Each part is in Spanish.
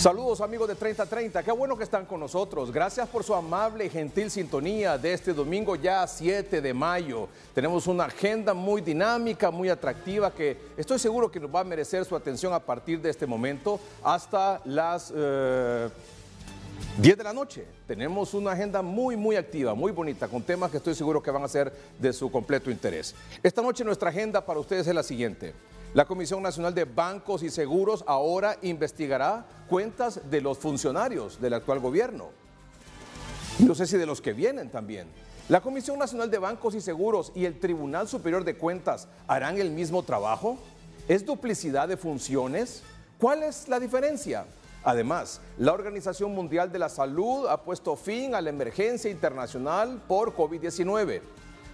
Saludos amigos de 3030, qué bueno que están con nosotros. Gracias por su amable y gentil sintonía de este domingo ya 7 de mayo. Tenemos una agenda muy dinámica, muy atractiva que estoy seguro que nos va a merecer su atención a partir de este momento hasta las... 10 eh, de la noche. Tenemos una agenda muy, muy activa, muy bonita, con temas que estoy seguro que van a ser de su completo interés. Esta noche nuestra agenda para ustedes es la siguiente. La Comisión Nacional de Bancos y Seguros ahora investigará cuentas de los funcionarios del actual gobierno. No sé si de los que vienen también. ¿La Comisión Nacional de Bancos y Seguros y el Tribunal Superior de Cuentas harán el mismo trabajo? ¿Es duplicidad de funciones? ¿Cuál es la diferencia? Además, la Organización Mundial de la Salud ha puesto fin a la emergencia internacional por COVID-19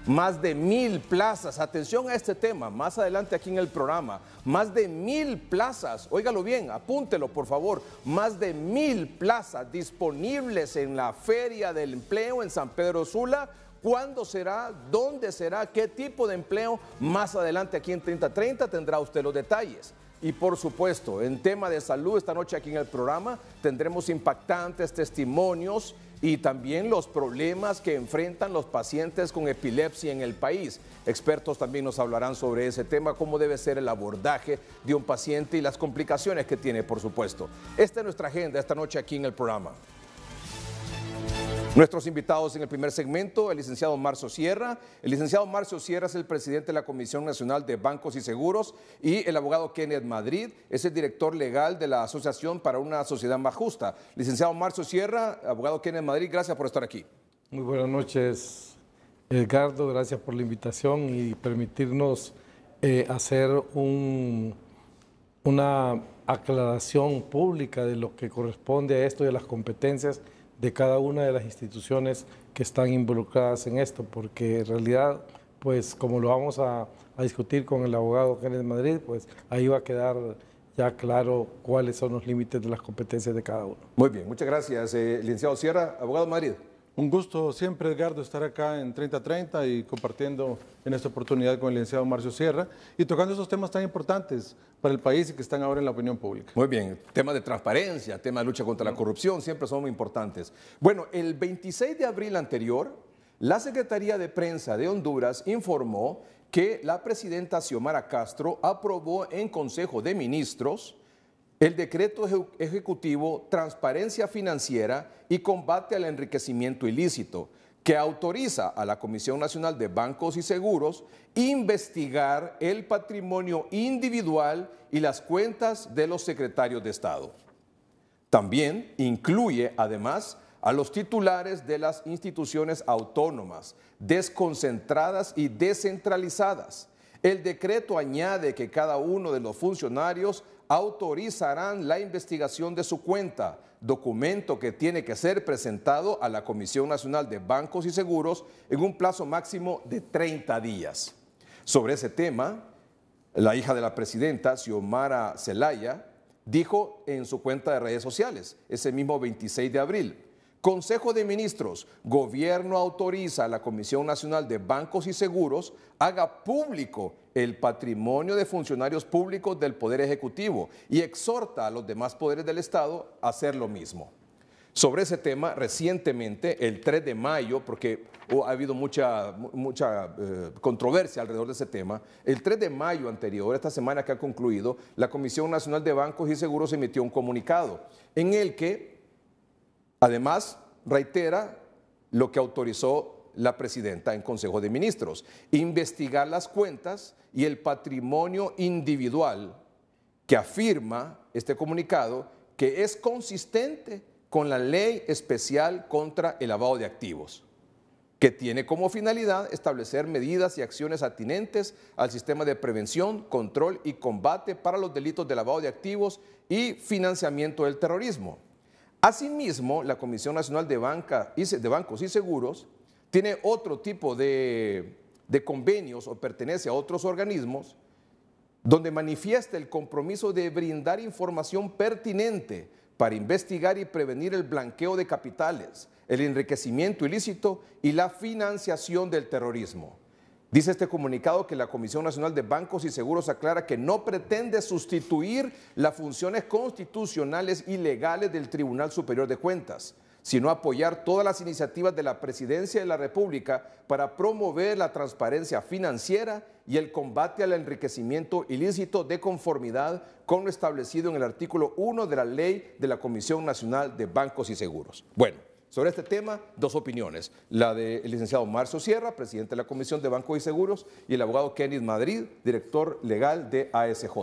más de mil plazas. Atención a este tema, más adelante aquí en el programa. Más de mil plazas, óigalo bien, apúntelo por favor. Más de mil plazas disponibles en la Feria del Empleo en San Pedro Sula. ¿Cuándo será? ¿Dónde será? ¿Qué tipo de empleo? Más adelante aquí en 3030 tendrá usted los detalles. Y por supuesto, en tema de salud, esta noche aquí en el programa tendremos impactantes testimonios y también los problemas que enfrentan los pacientes con epilepsia en el país. Expertos también nos hablarán sobre ese tema, cómo debe ser el abordaje de un paciente y las complicaciones que tiene, por supuesto. Esta es nuestra agenda esta noche aquí en el programa. Nuestros invitados en el primer segmento, el licenciado Marcio Sierra. El licenciado Marcio Sierra es el presidente de la Comisión Nacional de Bancos y Seguros y el abogado Kenneth Madrid es el director legal de la Asociación para una Sociedad Más Justa. Licenciado Marcio Sierra, abogado Kenneth Madrid, gracias por estar aquí. Muy buenas noches, Edgardo. Gracias por la invitación y permitirnos eh, hacer un, una aclaración pública de lo que corresponde a esto y a las competencias de cada una de las instituciones que están involucradas en esto, porque en realidad, pues como lo vamos a, discutir con el abogado de Madrid, pues ahí va a quedar ya claro cuáles son los límites de las competencias de cada uno. Muy bien, muchas gracias, eh, licenciado Sierra, abogado Madrid. Un gusto siempre, Edgardo, estar acá en 3030 y compartiendo en esta oportunidad con el licenciado Marcio Sierra y tocando esos temas tan importantes para el país y que están ahora en la opinión pública. Muy bien, tema de transparencia, tema de lucha contra la corrupción, siempre son muy importantes. Bueno, el 26 de abril anterior, la Secretaría de Prensa de Honduras informó que la presidenta Xiomara Castro aprobó en Consejo de Ministros el decreto ejecutivo Transparencia Financiera y Combate al Enriquecimiento Ilícito, que autoriza a la Comisión Nacional de Bancos y Seguros investigar el patrimonio individual y las cuentas de los secretarios de Estado. También incluye, además, a los titulares de las instituciones autónomas, desconcentradas y descentralizadas. El decreto añade que cada uno de los funcionarios autorizarán la investigación de su cuenta, documento que tiene que ser presentado a la Comisión Nacional de Bancos y Seguros en un plazo máximo de 30 días. Sobre ese tema, la hija de la presidenta, Xiomara Zelaya, dijo en su cuenta de redes sociales, ese mismo 26 de abril, Consejo de Ministros, gobierno autoriza a la Comisión Nacional de Bancos y Seguros haga público el patrimonio de funcionarios públicos del Poder Ejecutivo y exhorta a los demás poderes del Estado a hacer lo mismo. Sobre ese tema, recientemente, el 3 de mayo, porque oh, ha habido mucha, mucha eh, controversia alrededor de ese tema, el 3 de mayo anterior, esta semana que ha concluido, la Comisión Nacional de Bancos y Seguros emitió un comunicado en el que, además, reitera lo que autorizó la presidenta en Consejo de Ministros, investigar las cuentas y el patrimonio individual que afirma este comunicado que es consistente con la ley especial contra el lavado de activos, que tiene como finalidad establecer medidas y acciones atinentes al sistema de prevención, control y combate para los delitos de lavado de activos y financiamiento del terrorismo. Asimismo, la Comisión Nacional de, Banca, de Bancos y Seguros tiene otro tipo de, convenios o pertenece a otros organismos, donde manifiesta el compromiso de brindar información pertinente para investigar y prevenir el blanqueo de capitales, el enriquecimiento ilícito y la financiación del terrorismo. Dice este comunicado que la Comisión Nacional de Bancos y Seguros aclara que no pretende sustituir las funciones constitucionales y legales del Tribunal Superior de Cuentas, sino apoyar todas las iniciativas de la Presidencia de la República para promover la transparencia financiera y el combate al enriquecimiento ilícito de conformidad con lo establecido en el artículo 1 de la Ley de la Comisión Nacional de Bancos y Seguros. Bueno, sobre este tema, dos opiniones. La del licenciado Marcio Sierra, presidente de la Comisión de Bancos y Seguros, y el abogado Kenneth Madrid, director legal de ASJ.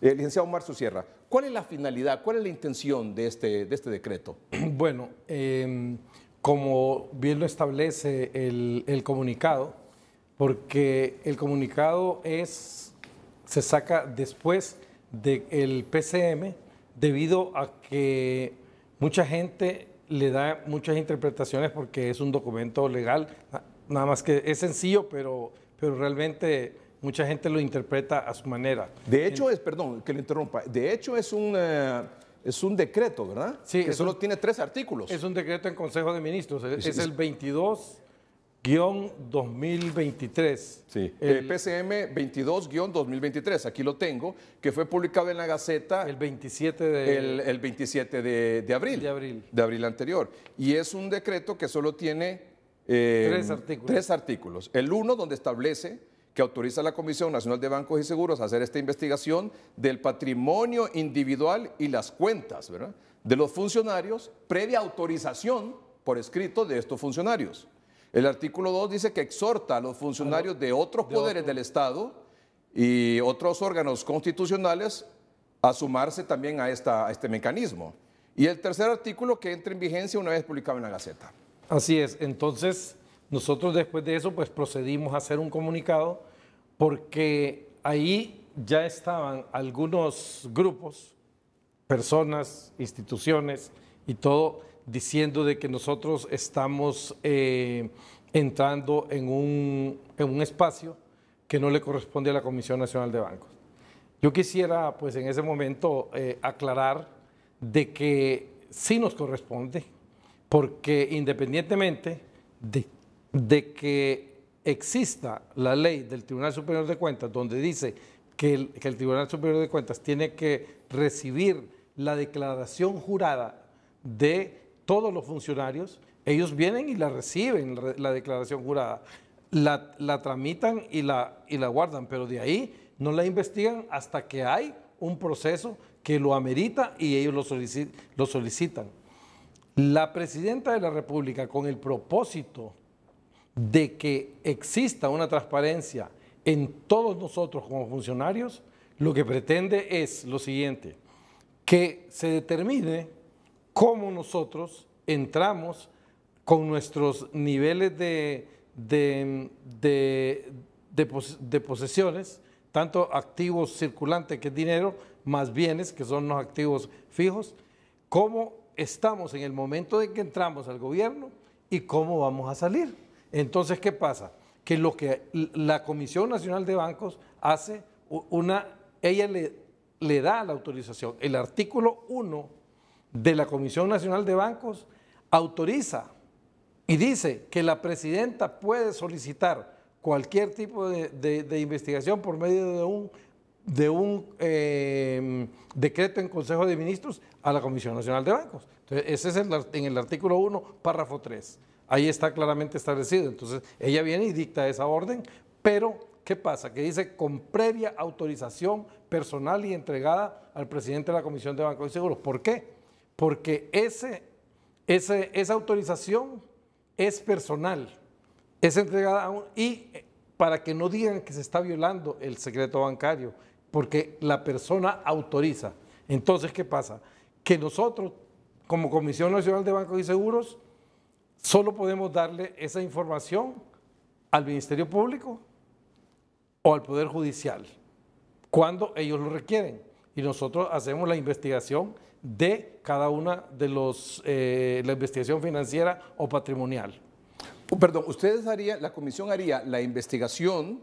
El eh, licenciado Marcio Sierra, ¿Cuál es la finalidad, cuál es la intención de este, este decreto? Bueno, em, como bien lo establece el, comunicado, porque el comunicado es, se saca después del PCM debido a que mucha gente le da muchas interpretaciones porque es un documento legal, nada más que es sencillo, pero, pero realmente mucha gente lo interpreta a su manera. De hecho es, perdón, que le interrumpa, de hecho es un... Eh, es un decreto, ¿verdad? Sí. Que solo tiene tres artículos. Es un decreto en Consejo de Ministros. Es, el 22 2023. Sí. El, PCM 22-2023, aquí lo tengo, que fue publicado en la Gaceta. El 27 de... El, 27 de, abril. De abril. De abril anterior. Y es un decreto que solo tiene... Eh, tres artículos. Tres artículos. El uno donde establece que autoriza a la Comisión Nacional de Bancos y Seguros a hacer esta investigación del patrimonio individual y las cuentas ¿verdad? de los funcionarios previa autorización por escrito de estos funcionarios. El artículo 2 dice que exhorta a los funcionarios de otros poderes del Estado y otros órganos constitucionales a sumarse también a, esta, este mecanismo. Y el tercer artículo que entra en vigencia una vez publicado en la Gaceta. Así es, entonces nosotros después de eso pues procedimos a hacer un comunicado porque ahí ya estaban algunos grupos, personas, instituciones y todo diciendo de que nosotros estamos eh, entrando en un, espacio que no le corresponde a la Comisión Nacional de Bancos. Yo quisiera, pues en ese momento, eh, aclarar de que sí nos corresponde, porque independientemente de, de que exista la ley del Tribunal Superior de Cuentas donde dice que el, Tribunal Superior de Cuentas tiene que recibir la declaración jurada de todos los funcionarios, ellos vienen y la reciben, la declaración jurada, la, tramitan y la, y la guardan, pero de ahí no la investigan hasta que hay un proceso que lo amerita y ellos lo, lo solicitan. La presidenta de la República, con el propósito de que exista una transparencia en todos nosotros como funcionarios, lo que pretende es lo siguiente, que se determine cómo nosotros entramos con nuestros niveles de, posesiones, tanto activos circulantes, que es dinero, más bienes, que son los activos fijos, cómo estamos en el momento de que entramos al gobierno y cómo vamos a salir. Entonces, ¿qué pasa? Que lo que la Comisión Nacional de Bancos hace, ella le, da la autorización. El artículo 1 de la Comisión Nacional de Bancos autoriza y dice que la presidenta puede solicitar cualquier tipo de, investigación por medio de un, de un em, decreto en Consejo de Ministros a la Comisión Nacional de Bancos. ese es en el artículo 1, párrafo 3. Ahí está claramente establecido. Entonces, ella viene y dicta esa orden, pero ¿qué pasa? Que dice con previa autorización personal y entregada al presidente de la Comisión de Bancos y Seguros. ¿Por qué? Porque ese, esa autorización es personal, es entregada a y eh, para que no digan que se está violando el secreto bancario, porque la persona autoriza. Entonces, ¿qué pasa? Que nosotros, como Comisión Nacional de Bancos y Seguros, solo podemos darle esa información al Ministerio Público o al Poder Judicial, cuando ellos lo requieren. Y nosotros hacemos la investigación de cada una de los, eh, la investigación financiera o patrimonial. Oh, perdón, ustedes harían, la comisión haría la investigación,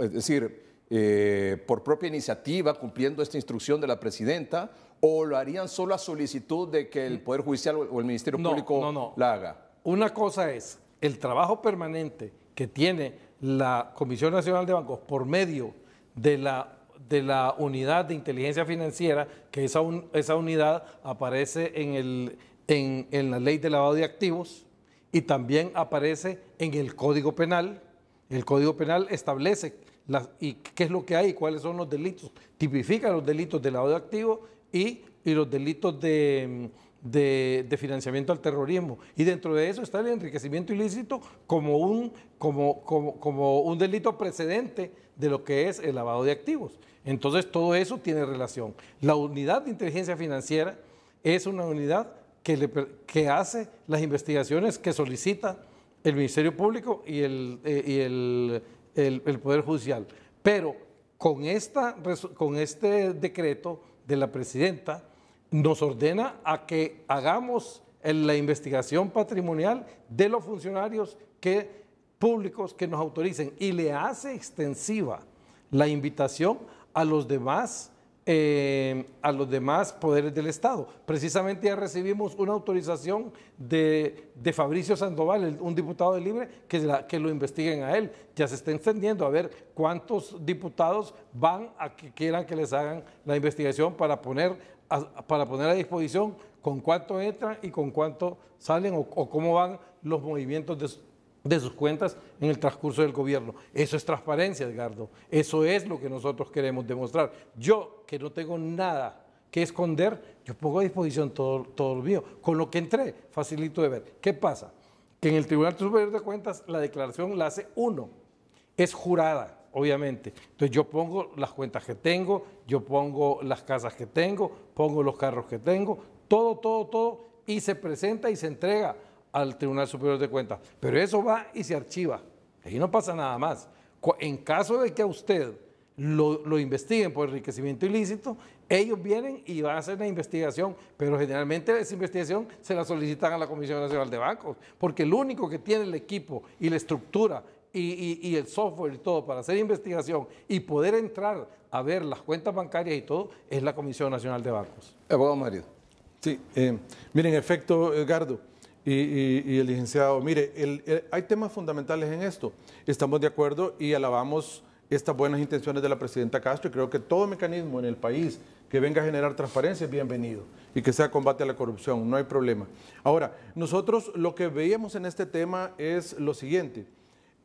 es decir, eh, por propia iniciativa, cumpliendo esta instrucción de la presidenta, o lo harían solo a solicitud de que el mm. Poder Judicial o el Ministerio Público no, no. la haga? una cosa es el trabajo permanente que tiene la Comisión Nacional de Bancos por medio de la, de la unidad de inteligencia financiera, que esa, esa unidad aparece en, el, en, la ley de lavado de activos y también aparece en el Código Penal. El Código Penal establece y qué es lo que hay cuáles son los delitos. Tipifica los delitos de lavado de activos y los delitos de, de, financiamiento al terrorismo. Y dentro de eso está el enriquecimiento ilícito como un, como, como, un delito precedente de lo que es el lavado de activos. Entonces todo eso tiene relación. La unidad de inteligencia financiera es una unidad que, que hace las investigaciones que solicita el Ministerio Público y el, eh, Poder Judicial. Pero con, esta, con este decreto de la presidenta, nos ordena a que hagamos la investigación patrimonial de los funcionarios que, públicos que nos autoricen y le hace extensiva la invitación a los demás eh, a los demás poderes del Estado. Precisamente ya recibimos una autorización de, Fabricio Sandoval, un diputado de Libre, que, que, lo investiguen a él. Ya se está extendiendo a ver cuántos diputados van a que quieran que les hagan la investigación para poner para poner a disposición con cuánto entran y con cuánto salen o, cómo van los movimientos de, sus cuentas en el transcurso del gobierno. Eso es transparencia, Edgardo. Eso es lo que nosotros queremos demostrar. Yo, que no tengo nada que esconder, yo pongo a disposición todo, todo lo mío. Con lo que entré, facilito de ver. ¿Qué pasa? Que en el Tribunal Superior de Cuentas la declaración la hace uno. Es jurada obviamente. Entonces yo pongo las cuentas que tengo, yo pongo las casas que tengo, pongo los carros que tengo, todo, todo, todo, y se presenta y se entrega al Tribunal Superior de Cuentas. Pero eso va y se archiva. Ahí no pasa nada más. En caso de que a usted lo, investiguen por enriquecimiento ilícito, ellos vienen y van a hacer la investigación, pero generalmente esa investigación se la solicitan a la Comisión Nacional de Bancos, porque el único que tiene el equipo y la estructura y, el software y todo para hacer investigación y poder entrar a ver las cuentas bancarias y todo, es la Comisión Nacional de Bancos. Abogado Mario. Sí, eh, miren, en efecto, Edgardo. Y, el licenciado, mire, hay temas fundamentales en esto. Estamos de acuerdo y alabamos estas buenas intenciones de la presidenta Castro y creo que todo mecanismo en el país que venga a generar transparencia es bienvenido y que sea combate a la corrupción, no hay problema. Ahora, nosotros lo que veíamos en este tema es lo siguiente.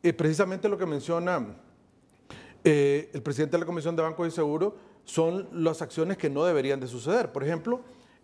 Eh, precisamente lo que menciona eh, el presidente de la Comisión de Banco y Seguro son las acciones que no deberían de suceder. Por ejemplo,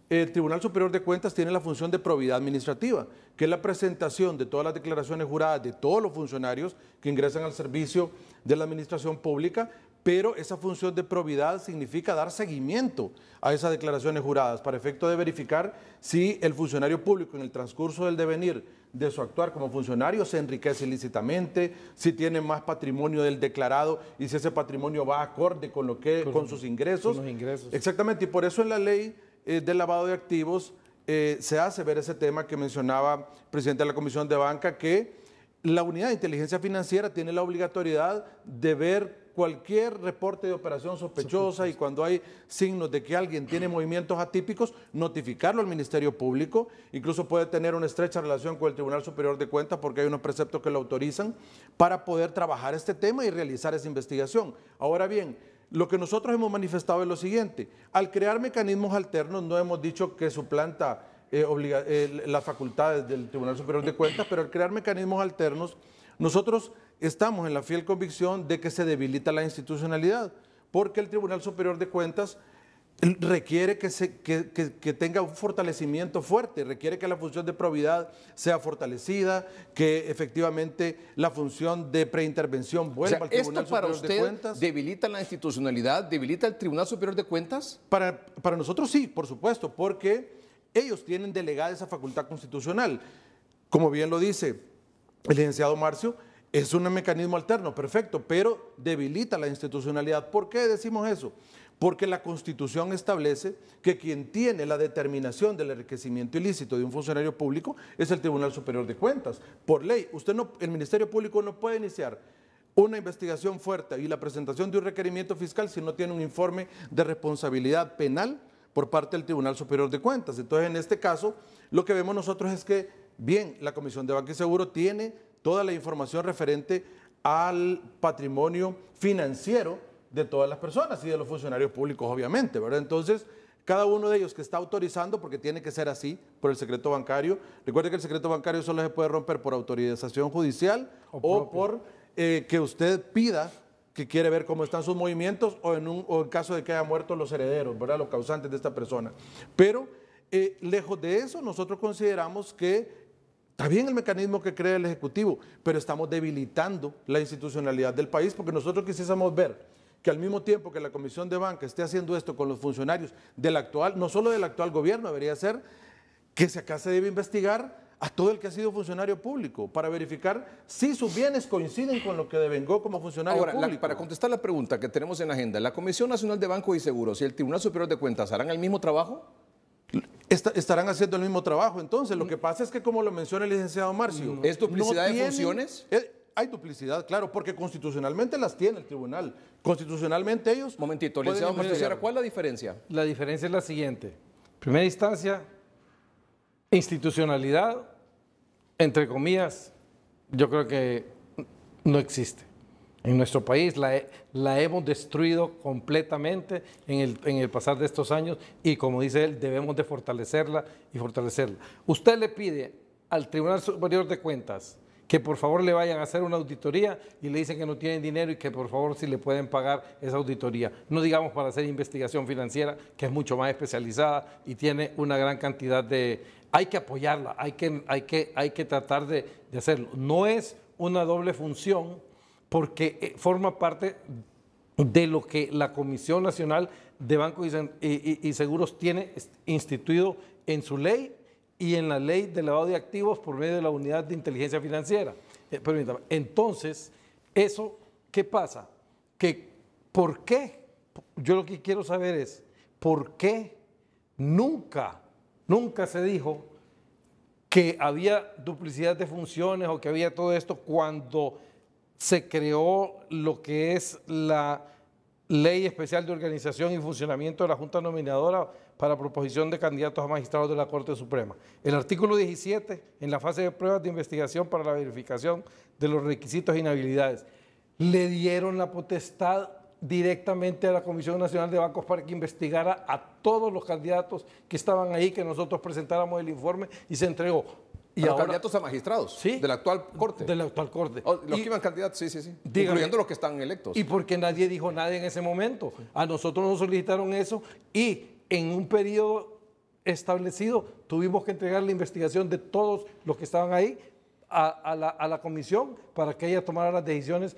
el Tribunal Superior de Cuentas tiene la función de probidad administrativa, que es la presentación de todas las declaraciones juradas de todos los funcionarios que ingresan al servicio de la administración pública, pero esa función de probidad significa dar seguimiento a esas declaraciones juradas para efecto de verificar si el funcionario público en el transcurso del devenir de su actuar como funcionario, se enriquece ilícitamente, si tiene más patrimonio del declarado y si ese patrimonio va acorde con lo que con, sus ingresos. Con ingresos. Exactamente, y por eso en la ley eh, del lavado de activos eh, se hace ver ese tema que mencionaba el presidente de la Comisión de Banca, que la unidad de inteligencia financiera tiene la obligatoriedad de ver cualquier reporte de operación sospechosa y cuando hay signos de que alguien tiene movimientos atípicos, notificarlo al Ministerio Público. Incluso puede tener una estrecha relación con el Tribunal Superior de Cuentas porque hay unos preceptos que lo autorizan para poder trabajar este tema y realizar esa investigación. Ahora bien, lo que nosotros hemos manifestado es lo siguiente. Al crear mecanismos alternos no hemos dicho que suplanta eh, eh, las facultades del Tribunal Superior de Cuentas, pero al crear mecanismos alternos nosotros estamos en la fiel convicción de que se debilita la institucionalidad, porque el Tribunal Superior de Cuentas requiere que, tenga un fortalecimiento fuerte, requiere que la función de probidad sea fortalecida, que efectivamente la función de preintervención vuelva al Tribunal para usted de Cuentas. ¿Debilita la institucionalidad? ¿Debilita el Tribunal Superior de Cuentas? Para, para nosotros sí, por supuesto, porque ellos tienen delegada esa facultad constitucional. Como bien lo dice el licenciado Marcio, es un mecanismo alterno, perfecto, pero debilita la institucionalidad. ¿Por qué decimos eso? Porque la Constitución establece que quien tiene la determinación del enriquecimiento ilícito de un funcionario público es el Tribunal Superior de Cuentas. Por ley, usted no, el Ministerio Público no puede iniciar una investigación fuerte y la presentación de un requerimiento fiscal si no tiene un informe de responsabilidad penal por parte del Tribunal Superior de Cuentas. Entonces, en este caso, lo que vemos nosotros es que Bien, la Comisión de Banca y Seguro tiene toda la información referente al patrimonio financiero de todas las personas y de los funcionarios públicos, obviamente, ¿verdad? Entonces, cada uno de ellos que está autorizando, porque tiene que ser así por el secreto bancario, recuerde que el secreto bancario solo se puede romper por autorización judicial o, por eh, que usted pida que quiere ver cómo están sus movimientos o en, un, caso de que hayan muerto los herederos, ¿verdad? los causantes de esta persona. Pero eh, lejos de eso, nosotros consideramos que Está bien el mecanismo que crea el Ejecutivo, pero estamos debilitando la institucionalidad del país porque nosotros quisiésemos ver que al mismo tiempo que la Comisión de Banca esté haciendo esto con los funcionarios del actual, no solo del actual gobierno, debería ser que se acá se debe investigar a todo el que ha sido funcionario público para verificar si sus bienes coinciden con lo que devengó como funcionario público. para contestar la pregunta que tenemos en la agenda, ¿la Comisión Nacional de Bancos y Seguros y el Tribunal Superior de Cuentas harán el mismo trabajo? estarán haciendo el mismo trabajo. Entonces, lo que pasa es que, como lo menciona el licenciado Marcio, mm. ¿es duplicidad de funciones? Eh, hay duplicidad, claro, porque constitucionalmente las tiene el tribunal. Constitucionalmente ellos. Momentito, licenciado Marcio ¿cuál es la diferencia? La diferencia es la siguiente: primera instancia, institucionalidad, entre comillas, yo creo que no existe en nuestro país. La, la hemos destruido completamente en el, en el, pasar de estos años y como dice él, debemos de fortalecerla y fortalecerla. Usted le pide al Tribunal Superior de Cuentas que por favor le vayan a hacer una auditoría y le dicen que no tienen dinero y que por favor si le pueden pagar esa auditoría. No digamos para hacer investigación financiera, que es mucho más especializada y tiene una gran cantidad de... Hay que apoyarla, hay que, hay que, hay que tratar de, de hacerlo. No es una doble función porque eh, forma parte de lo que la Comisión Nacional de Bancos y, Seguros tiene instituido en su ley y en la ley de lavado de activos por medio de la unidad de inteligencia financiera. Eh, entonces, ¿eso qué pasa? Que, ¿Por qué? Yo lo que quiero saber es, ¿por qué nunca, nunca se dijo que había duplicidad de funciones o que había todo esto cuando se creó lo que es la ley especial de organización y funcionamiento de la Junta Nominadora para proposición de candidatos a magistrados de la Corte Suprema. El artículo 17, en la fase de pruebas de investigación para la verificación de los requisitos e inhabilidades, le dieron la potestad directamente a la Comisión Nacional de Bancos para que investigara a todos los candidatos que estaban ahí, que nosotros presentáramos el informe y se entregó y a candidatos a magistrados ¿sí? de la actual corte. De la actual corte. Oh, los que iban candidatos, sí, sí, sí. incluyendo los que están electos. Y porque nadie dijo nada en ese momento. A nosotros nos solicitaron eso y en un periodo establecido tuvimos que entregar la investigación de todos los que estaban ahí a, la, a la comisión para que ella tomara las decisiones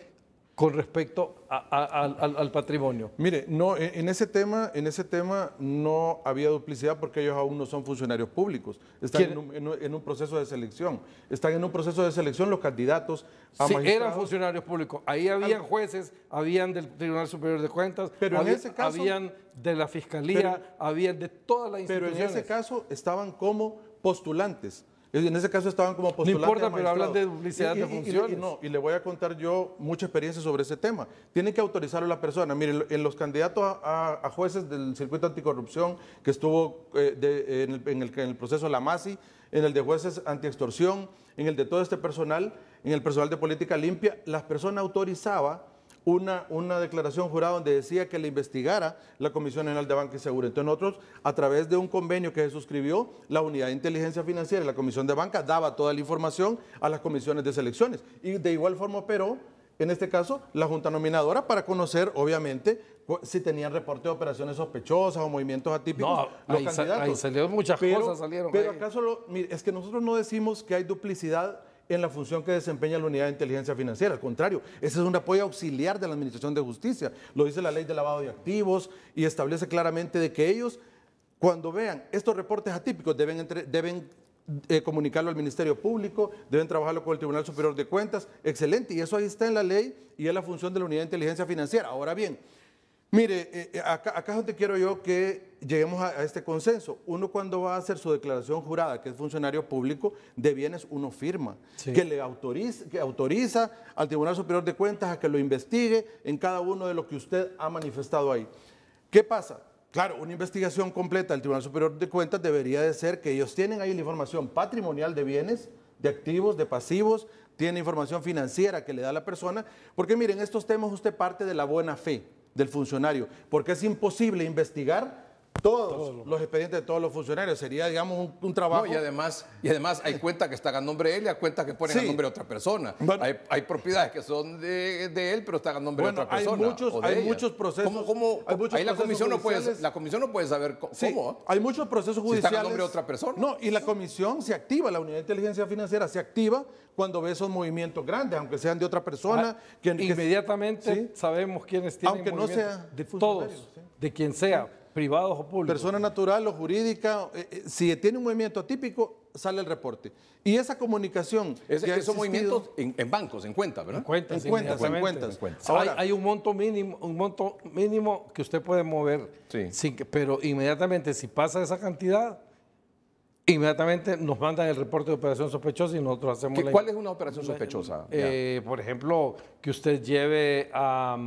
con respecto al, patrimonio? Mire, no, en ese tema, en ese tema no había duplicidad porque ellos aún no son funcionarios públicos. Están en un, proceso de selección. Están en un proceso de selección los candidatos a sí, eran funcionarios públicos. Ahí habían jueces, habían del Tribunal Superior de Cuentas, pero habían de la Fiscalía, habían de todas las instituciones. Pero en ese caso estaban como postulantes en ese caso estaban como postulantes. No importa, pero hablan de duplicidad de funciones. Y, no, y le voy a contar yo mucha experiencia sobre ese tema. Tiene que a la persona. Miren, en los candidatos a, jueces del circuito anticorrupción que estuvo eh, en, el, proceso de la MASI, en el de jueces antiextorsión, en el de todo este personal, en el personal de política limpia, las personas autorizaba una, declaración jurada donde decía que le investigara la Comisión General de Banca y Seguro. Entonces nosotros, a través de un convenio que se suscribió, la Unidad de Inteligencia Financiera y la Comisión de Banca daba toda la información a las comisiones de selecciones. Y de igual forma operó, en este caso, la Junta Nominadora para conocer, obviamente, si tenían reporte de operaciones sospechosas o movimientos atípicos. No, salieron muchas cosas, salieron. Pero acaso, es que nosotros no decimos que hay duplicidad en la función que desempeña la unidad de inteligencia financiera. Al contrario, ese es un apoyo auxiliar de la Administración de Justicia. Lo dice la ley de lavado de activos y establece claramente de que ellos, cuando vean estos reportes atípicos, deben, eh, comunicarlo al Ministerio Público, deben trabajarlo con el Tribunal Superior de Cuentas. Excelente, y eso ahí está en la ley y es la función de la unidad de inteligencia financiera. Ahora bien, Mire, eh, eh, acá, es donde quiero yo que lleguemos a, este consenso. Uno cuando va a hacer su declaración jurada, que es funcionario público de bienes, uno firma, que le autoriza, al Tribunal Superior de Cuentas a que lo investigue en cada uno de lo que usted ha manifestado ahí. ¿Qué pasa? Claro, una investigación completa del Tribunal Superior de Cuentas debería de ser que ellos tienen ahí la información patrimonial de bienes, de activos, de pasivos, tiene información financiera que le da la persona, porque miren, estos temas usted parte de la buena fe del funcionario, porque es imposible investigar todos los expedientes de todos los funcionarios. Sería, digamos, un, trabajo. y además, y además hay cuentas que están a nombre de él y hay cuentas que ponen a nombre de otra persona. hay, propiedades que son de, él, pero están a nombre de otra persona. Hay muchos, hay muchos procesos. hay muchos la comisión, no puede, la comisión no puede saber cómo. hay muchos procesos judiciales. Si están a nombre de otra persona. No, y la comisión se activa, la unidad de inteligencia financiera se activa cuando ve esos movimientos grandes, aunque sean de otra persona. Ah, que, inmediatamente sabemos quiénes tienen Aunque no sea de Todos, de quien sea, privados o públicos. Persona natural o jurídica, eh, eh, si tiene un movimiento atípico, sale el reporte. Y esa comunicación. Es, esos movimientos en, bancos, en cuentas, ¿verdad? En cuentas, en cuentas. En cuentas. hay, un monto mínimo, un monto mínimo que usted puede mover, sí. pero inmediatamente si pasa esa cantidad, Inmediatamente nos mandan el reporte de operación sospechosa y nosotros hacemos la... ¿Cuál es una operación sospechosa? Eh, por ejemplo, que usted lleve a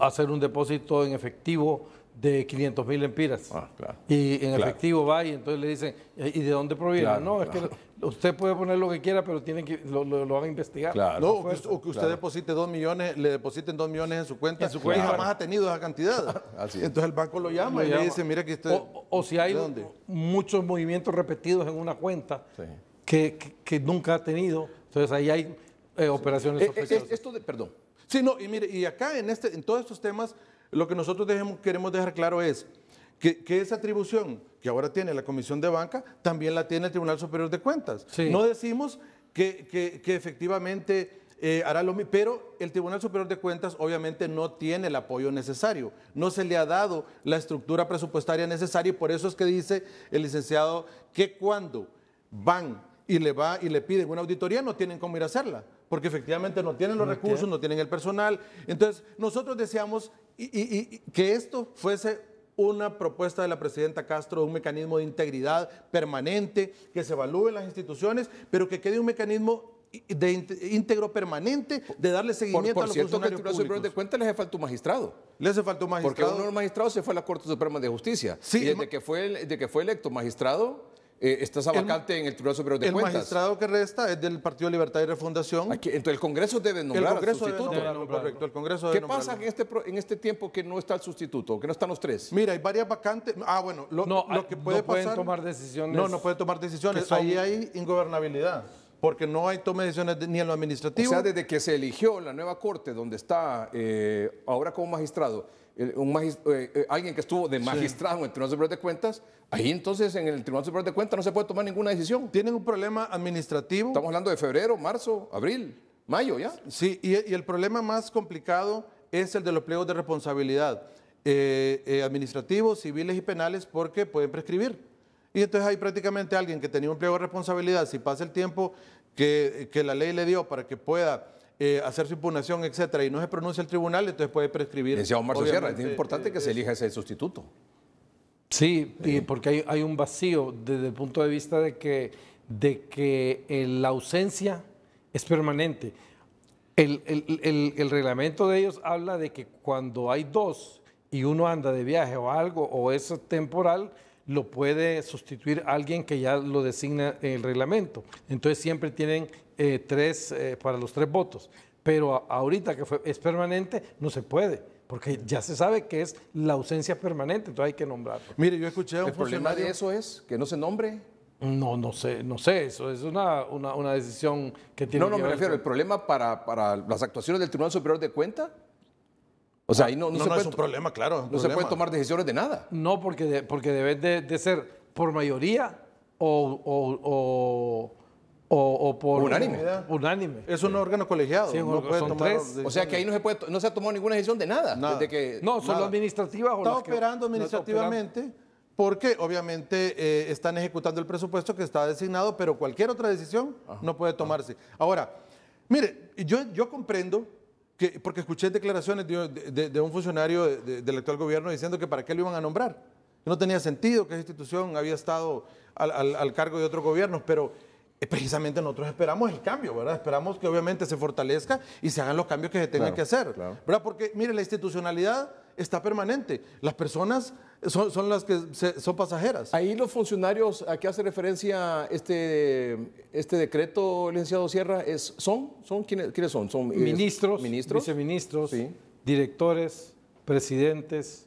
hacer un depósito en efectivo de 500 mil empiras. Ah, y en efectivo va y entonces le dicen, ¿y de dónde proviene? no, es que usted puede poner lo que quiera, pero tienen que, lo, lo, van a investigar. o, que, usted deposite 2 millones, le depositen 2 millones en su cuenta, y su cuenta jamás ha tenido esa cantidad. entonces el banco lo llama y le dice, mira que usted... O, si hay muchos movimientos repetidos en una cuenta que, nunca ha tenido, entonces ahí hay eh, operaciones eh, eh, esto de, Perdón. Sí, no, y mire, y acá en, este, en todos estos temas lo que nosotros queremos dejar claro es que, esa atribución que ahora tiene la Comisión de Banca también la tiene el Tribunal Superior de Cuentas. No decimos que, efectivamente eh, hará lo mismo, pero el Tribunal Superior de Cuentas obviamente no tiene el apoyo necesario, no se le ha dado la estructura presupuestaria necesaria y por eso es que dice el licenciado que cuando van y le, va, y le piden una auditoría no tienen cómo ir a hacerla porque efectivamente no tienen los recursos, no tienen el personal. Entonces, nosotros deseamos y, que esto fuese una propuesta de la presidenta Castro, un mecanismo de integridad permanente, que se evalúe en las instituciones, pero que quede un mecanismo de íntegro permanente de darle seguimiento por, por a los cierto, funcionarios el Tribunal de Cuentas le hace falta un magistrado. Le ha faltado un magistrado. Porque uno de los se fue a la Corte Suprema de Justicia. Sí, y que, fue, desde que fue electo magistrado, eh, ¿Estás está vacante en el Tribunal Superior de Cuentas. El magistrado que resta es del Partido Libertad y Refundación. entonces el Congreso debe nombrar al sustituto. el Congreso debe ¿Qué pasa en este, en este tiempo que no está el sustituto, que no están los tres? Mira, hay varias vacantes. Ah, bueno, lo, ah, que puede no pasar... No pueden tomar decisiones. No, no pueden tomar decisiones. Ahí hay ingobernabilidad porque no hay toma de decisiones ni en lo administrativo. O sea, desde que se eligió la nueva corte, donde está eh, ahora como magistrado, un eh, alguien que estuvo de magistrado en el Tribunal Superior de Cuentas, Ahí entonces en el Tribunal Superior de Cuentas no se puede tomar ninguna decisión. ¿Tienen un problema administrativo? Estamos hablando de febrero, marzo, abril, mayo ya. Sí, y, el problema más complicado es el de los pliegos de responsabilidad eh, eh, administrativos, civiles y penales porque pueden prescribir. Y entonces hay prácticamente alguien que tenía un pliego de responsabilidad, si pasa el tiempo que, la ley le dio para que pueda eh, hacer su impugnación, etcétera, y no se pronuncia el tribunal, entonces puede prescribir. Marzo Sierra, es importante que se elija ese sustituto. Sí, eh. porque hay, un vacío desde el punto de vista de que, de que eh, la ausencia es permanente. El, reglamento de ellos habla de que cuando hay dos y uno anda de viaje o algo, o es temporal, lo puede sustituir alguien que ya lo designa el reglamento. Entonces siempre tienen eh, tres para los tres votos. Pero ahorita que es permanente, no se puede. Porque ya se sabe que es la ausencia permanente, entonces hay que nombrarlo. Mire, yo escuché a un ¿El problema de eso es que no se nombre? No, no sé, no sé, eso es una, una, una decisión que tiene No, no, me refiero, el problema para, las actuaciones del Tribunal Superior de Cuenta o sea, ahí no, no, no, no es un problema, claro. no se puede tomar decisiones de nada. No, porque, porque debe de, ser por mayoría o, o, por unánime. Unánime. Es un órgano colegiado. son O sea que ahí no se, puede, ha tomado ninguna decisión de nada. que, no, solo administrativa. O está operando administrativamente porque obviamente eh, están ejecutando el presupuesto que está designado, pero cualquier otra decisión no puede tomarse. Ahora, mire, yo, yo comprendo que, porque escuché declaraciones de, un funcionario del actual gobierno diciendo que para qué lo iban a nombrar. No tenía sentido que esa institución había estado al, cargo de otro gobierno, pero eh, precisamente nosotros esperamos el cambio, ¿verdad? Esperamos que obviamente se fortalezca y se hagan los cambios que se tengan que hacer, ¿verdad? Porque, mire, la institucionalidad está permanente. Las personas son, las que son pasajeras. Ahí los funcionarios a qué hace referencia este, este decreto, licenciado Sierra, es, ¿son? ¿Son quiénes, son? Son eh, ministros, viceministros, directores, presidentes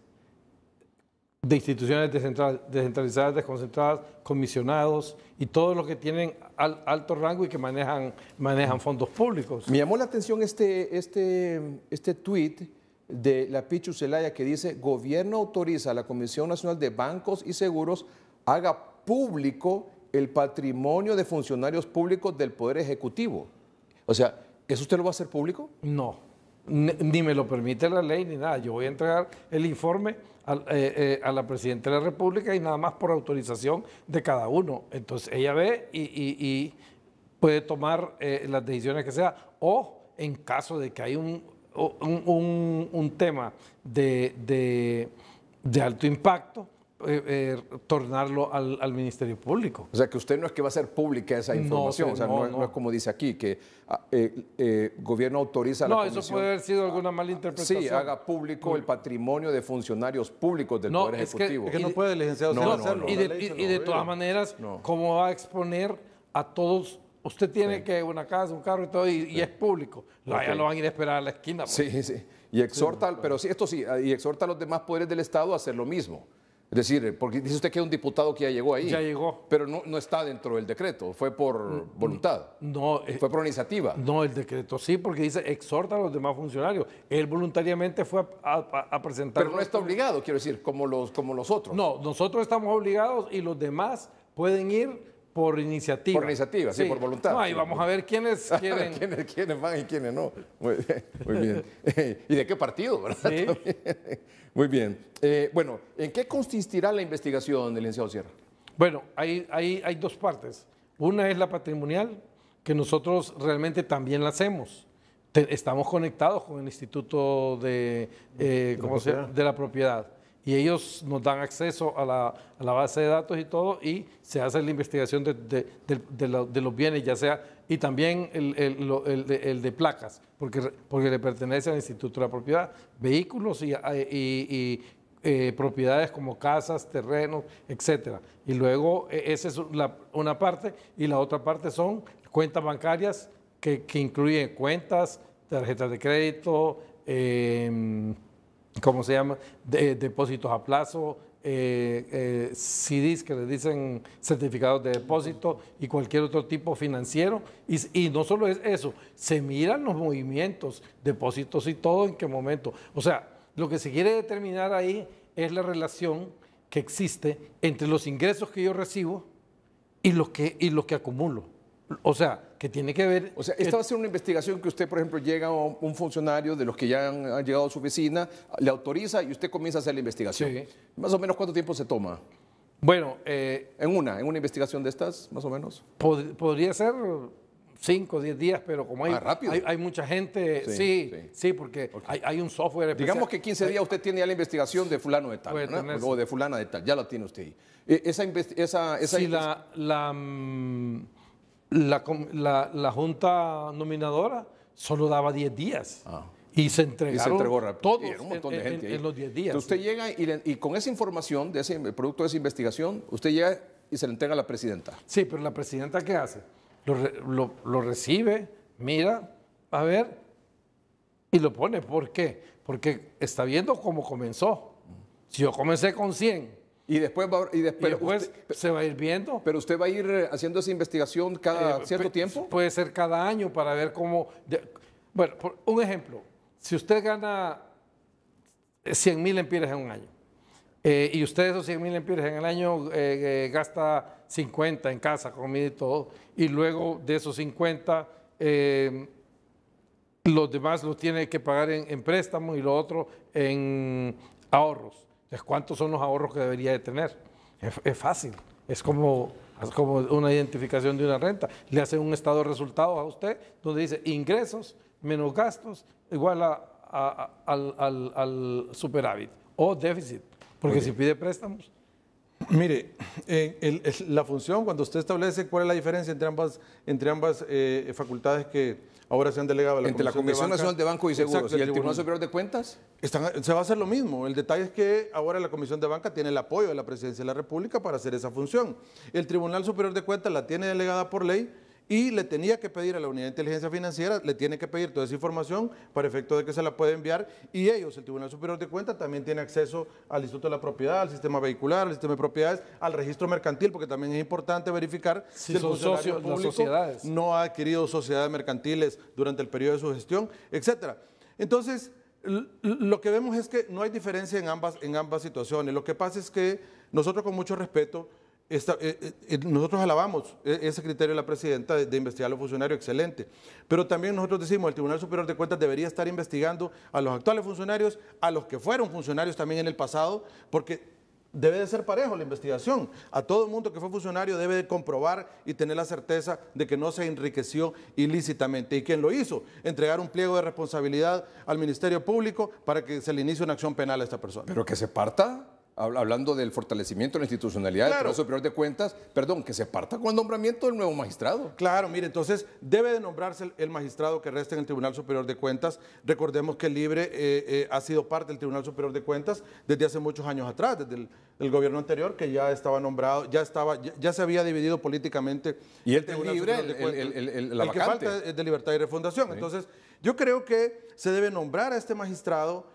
de instituciones descentralizadas, desconcentradas, comisionados, y todos los que tienen alto rango y que manejan, manejan fondos públicos. Me llamó la atención este, este, este tweet de la Pichu Celaya que dice, gobierno autoriza a la Comisión Nacional de Bancos y Seguros haga público el patrimonio de funcionarios públicos del Poder Ejecutivo. O sea, ¿eso usted lo va a hacer público? No, ni me lo permite la ley ni nada. Yo voy a entregar el informe eh, eh, a, la Presidenta de la República y nada más por autorización de cada uno. Entonces ella ve y, puede tomar eh, las decisiones que sea o en caso de que hay un, un, tema de, de alto impacto, eh, eh, tornarlo al, Ministerio Público. O sea, que usted no es que va a ser pública esa información, no, o sea, no, es, como dice aquí, que ah, el eh, gobierno autoriza la No, eso puede haber sido alguna ah, mala interpretación. Sí, haga público el patrimonio de funcionarios públicos del Poder Ejecutivo. es que no puede, licenciado, hacerlo. y de, y, de todas maneras, cómo va a exponer a todos Usted tiene que una casa, un carro y todo, y, es público. Ya lo van a ir a esperar a la esquina. Pues. Sí, sí. Y exhorta, pero sí, esto sí, y exhorta a los demás poderes del Estado a hacer lo mismo. Es decir, eh, porque dice usted que hay un diputado que ya llegó ahí. Ya llegó. Pero no, no está dentro del decreto, fue por mm, mm, voluntad. No. Eh, fue por iniciativa. No, el decreto sí, porque dice exhorta a los demás funcionarios. Él voluntariamente fue a, a presentar. Pero no está obligado, quiero decir, como los, como los otros. No, nosotros estamos obligados y los demás pueden ir por iniciativa. Por iniciativa, sí, por voluntad. No, vamos a ver quiénes quieren. ¿Quiénes, van y quiénes no. Muy bien. ¿Y de qué partido, verdad? Muy bien. Eh, bueno, ¿en qué consistirá la investigación del licenciado Sierra? Bueno, hay, hay, hay dos partes. Una es la patrimonial, que nosotros realmente también la hacemos. estamos conectados con el Instituto de, eh, de la Propiedad y ellos nos dan acceso a la, base de datos y todo, y se hace la investigación de, los bienes, ya sea, y también el, de, placas, porque, porque le pertenece al Instituto de la Propiedad, vehículos y, y, eh, propiedades como casas, terrenos, etcétera. Y luego e, esa es una parte, y la otra parte son cuentas bancarias que, que incluyen cuentas, tarjetas de crédito, eh, ¿cómo se llama? depósitos a plazo, eh, eh, CDs que le dicen certificados de depósito y cualquier otro tipo financiero. Y, y, no solo es eso, se miran los movimientos, depósitos y todo, en qué momento. O sea, lo que se quiere determinar ahí es la relación que existe entre los ingresos que yo recibo y que, y los que acumulo. O sea, que tiene que ver... O sea, esta va a ser una investigación que usted, por ejemplo, llega a un funcionario de los que ya han, llegado a su oficina, le autoriza y usted comienza a hacer la investigación. Sí. Más o menos, ¿cuánto tiempo se toma? Bueno, eh, en una, en una investigación de estas, más o menos. podría ser cinco, o 10 días, pero como hay, ah, hay, hay, mucha gente, sí, sí, porque hay, un software. Digamos que 15 días usted tiene ya la investigación de fulano de tal, o de fulana de tal, ya la tiene usted ahí. E, esa, esa, esa la, mm, la, la, Junta Nominadora solo daba 10 días. Ah. Y se entregaron entregó todos un montón de gente los 10 días. usted llega y, con esa información, de ese el producto de esa investigación, usted llega y se le entrega a la presidenta. Sí, pero la presidenta ¿qué hace? Lo, lo recibe, mira, a ver, y lo pone. ¿Por qué? Porque está viendo cómo comenzó. Si yo comencé con 100 y después, y después, se va a ir viendo. Pero usted va a ir eh, haciendo esa investigación cada eh, cierto tiempo. Puede ser cada año para ver cómo... bueno, por un ejemplo, si usted gana 100 mil empires en un año eh, y usted esos 100 mil empires en el año gasta 50 en casa, comida y todo, y luego de esos 50 em, los demás los tiene que pagar en, en préstamo y lo otro en ahorros ¿cuántos son los ahorros que debería de tener? Es, fácil, es como, como una identificación de una renta. Le hace un estado de resultados a usted donde dice ingresos menos gastos igual al superávit o déficit. Porque si pide préstamos, Mire, eh, la función, cuando usted establece cuál es la diferencia entre ambas, entre ambas eh, facultades que ahora se han delegado a la Comisión, Nacional de Banco y Seguros y el Tribunal Superior de Cuentas, se va a hacer lo mismo. El detalle es que ahora la Comisión de Banca tiene el apoyo de la Presidencia de la República para hacer esa función. El Tribunal Superior de Cuentas la tiene delegada por ley y le tenía que pedir a la Unidad de Inteligencia Financiera, le tiene que pedir toda esa información para efecto de que se la pueda enviar y ellos, el Tribunal Superior de Cuentas, también tiene acceso al Instituto de la Propiedad, al sistema vehicular, al sistema de propiedades, al registro mercantil, porque también es importante verificar si, si socios, no ha adquirido sociedades mercantiles durante el periodo de su gestión, etc. Entonces, lo que vemos es que no hay diferencia en ambas, en ambas situaciones. Lo que pasa es que nosotros con mucho respeto eh, eh, eh, nosotros alabamos ese criterio de la presidenta de, investigar a los funcionarios, excelente. Pero también nosotros decimos, el Tribunal Superior de Cuentas debería estar investigando a los actuales funcionarios, a los que fueron funcionarios también en el pasado, porque debe de ser parejo la investigación. A todo el mundo que fue funcionario debe de comprobar y tener la certeza de que no se enriqueció ilícitamente. ¿Y quién lo hizo? Entregar un pliego de responsabilidad al Ministerio Público para que se le inicie una acción penal a esta persona. Pero que se parta hablando del fortalecimiento de la institucionalidad del Tribunal Superior de Cuentas, perdón, que se parta con el nombramiento del nuevo magistrado. Claro, mire, entonces debe de nombrarse el, magistrado que resta en el Tribunal Superior de Cuentas. Recordemos que Libre eh, eh, ha sido parte del Tribunal Superior de Cuentas desde hace muchos años atrás, desde el, gobierno anterior que ya estaba nombrado, ya estaba, ya, se había dividido políticamente. Y el, Tribunal Libre, Superior de El, la falta es de Libertad y Refundación. Entonces, yo creo que se debe nombrar a este magistrado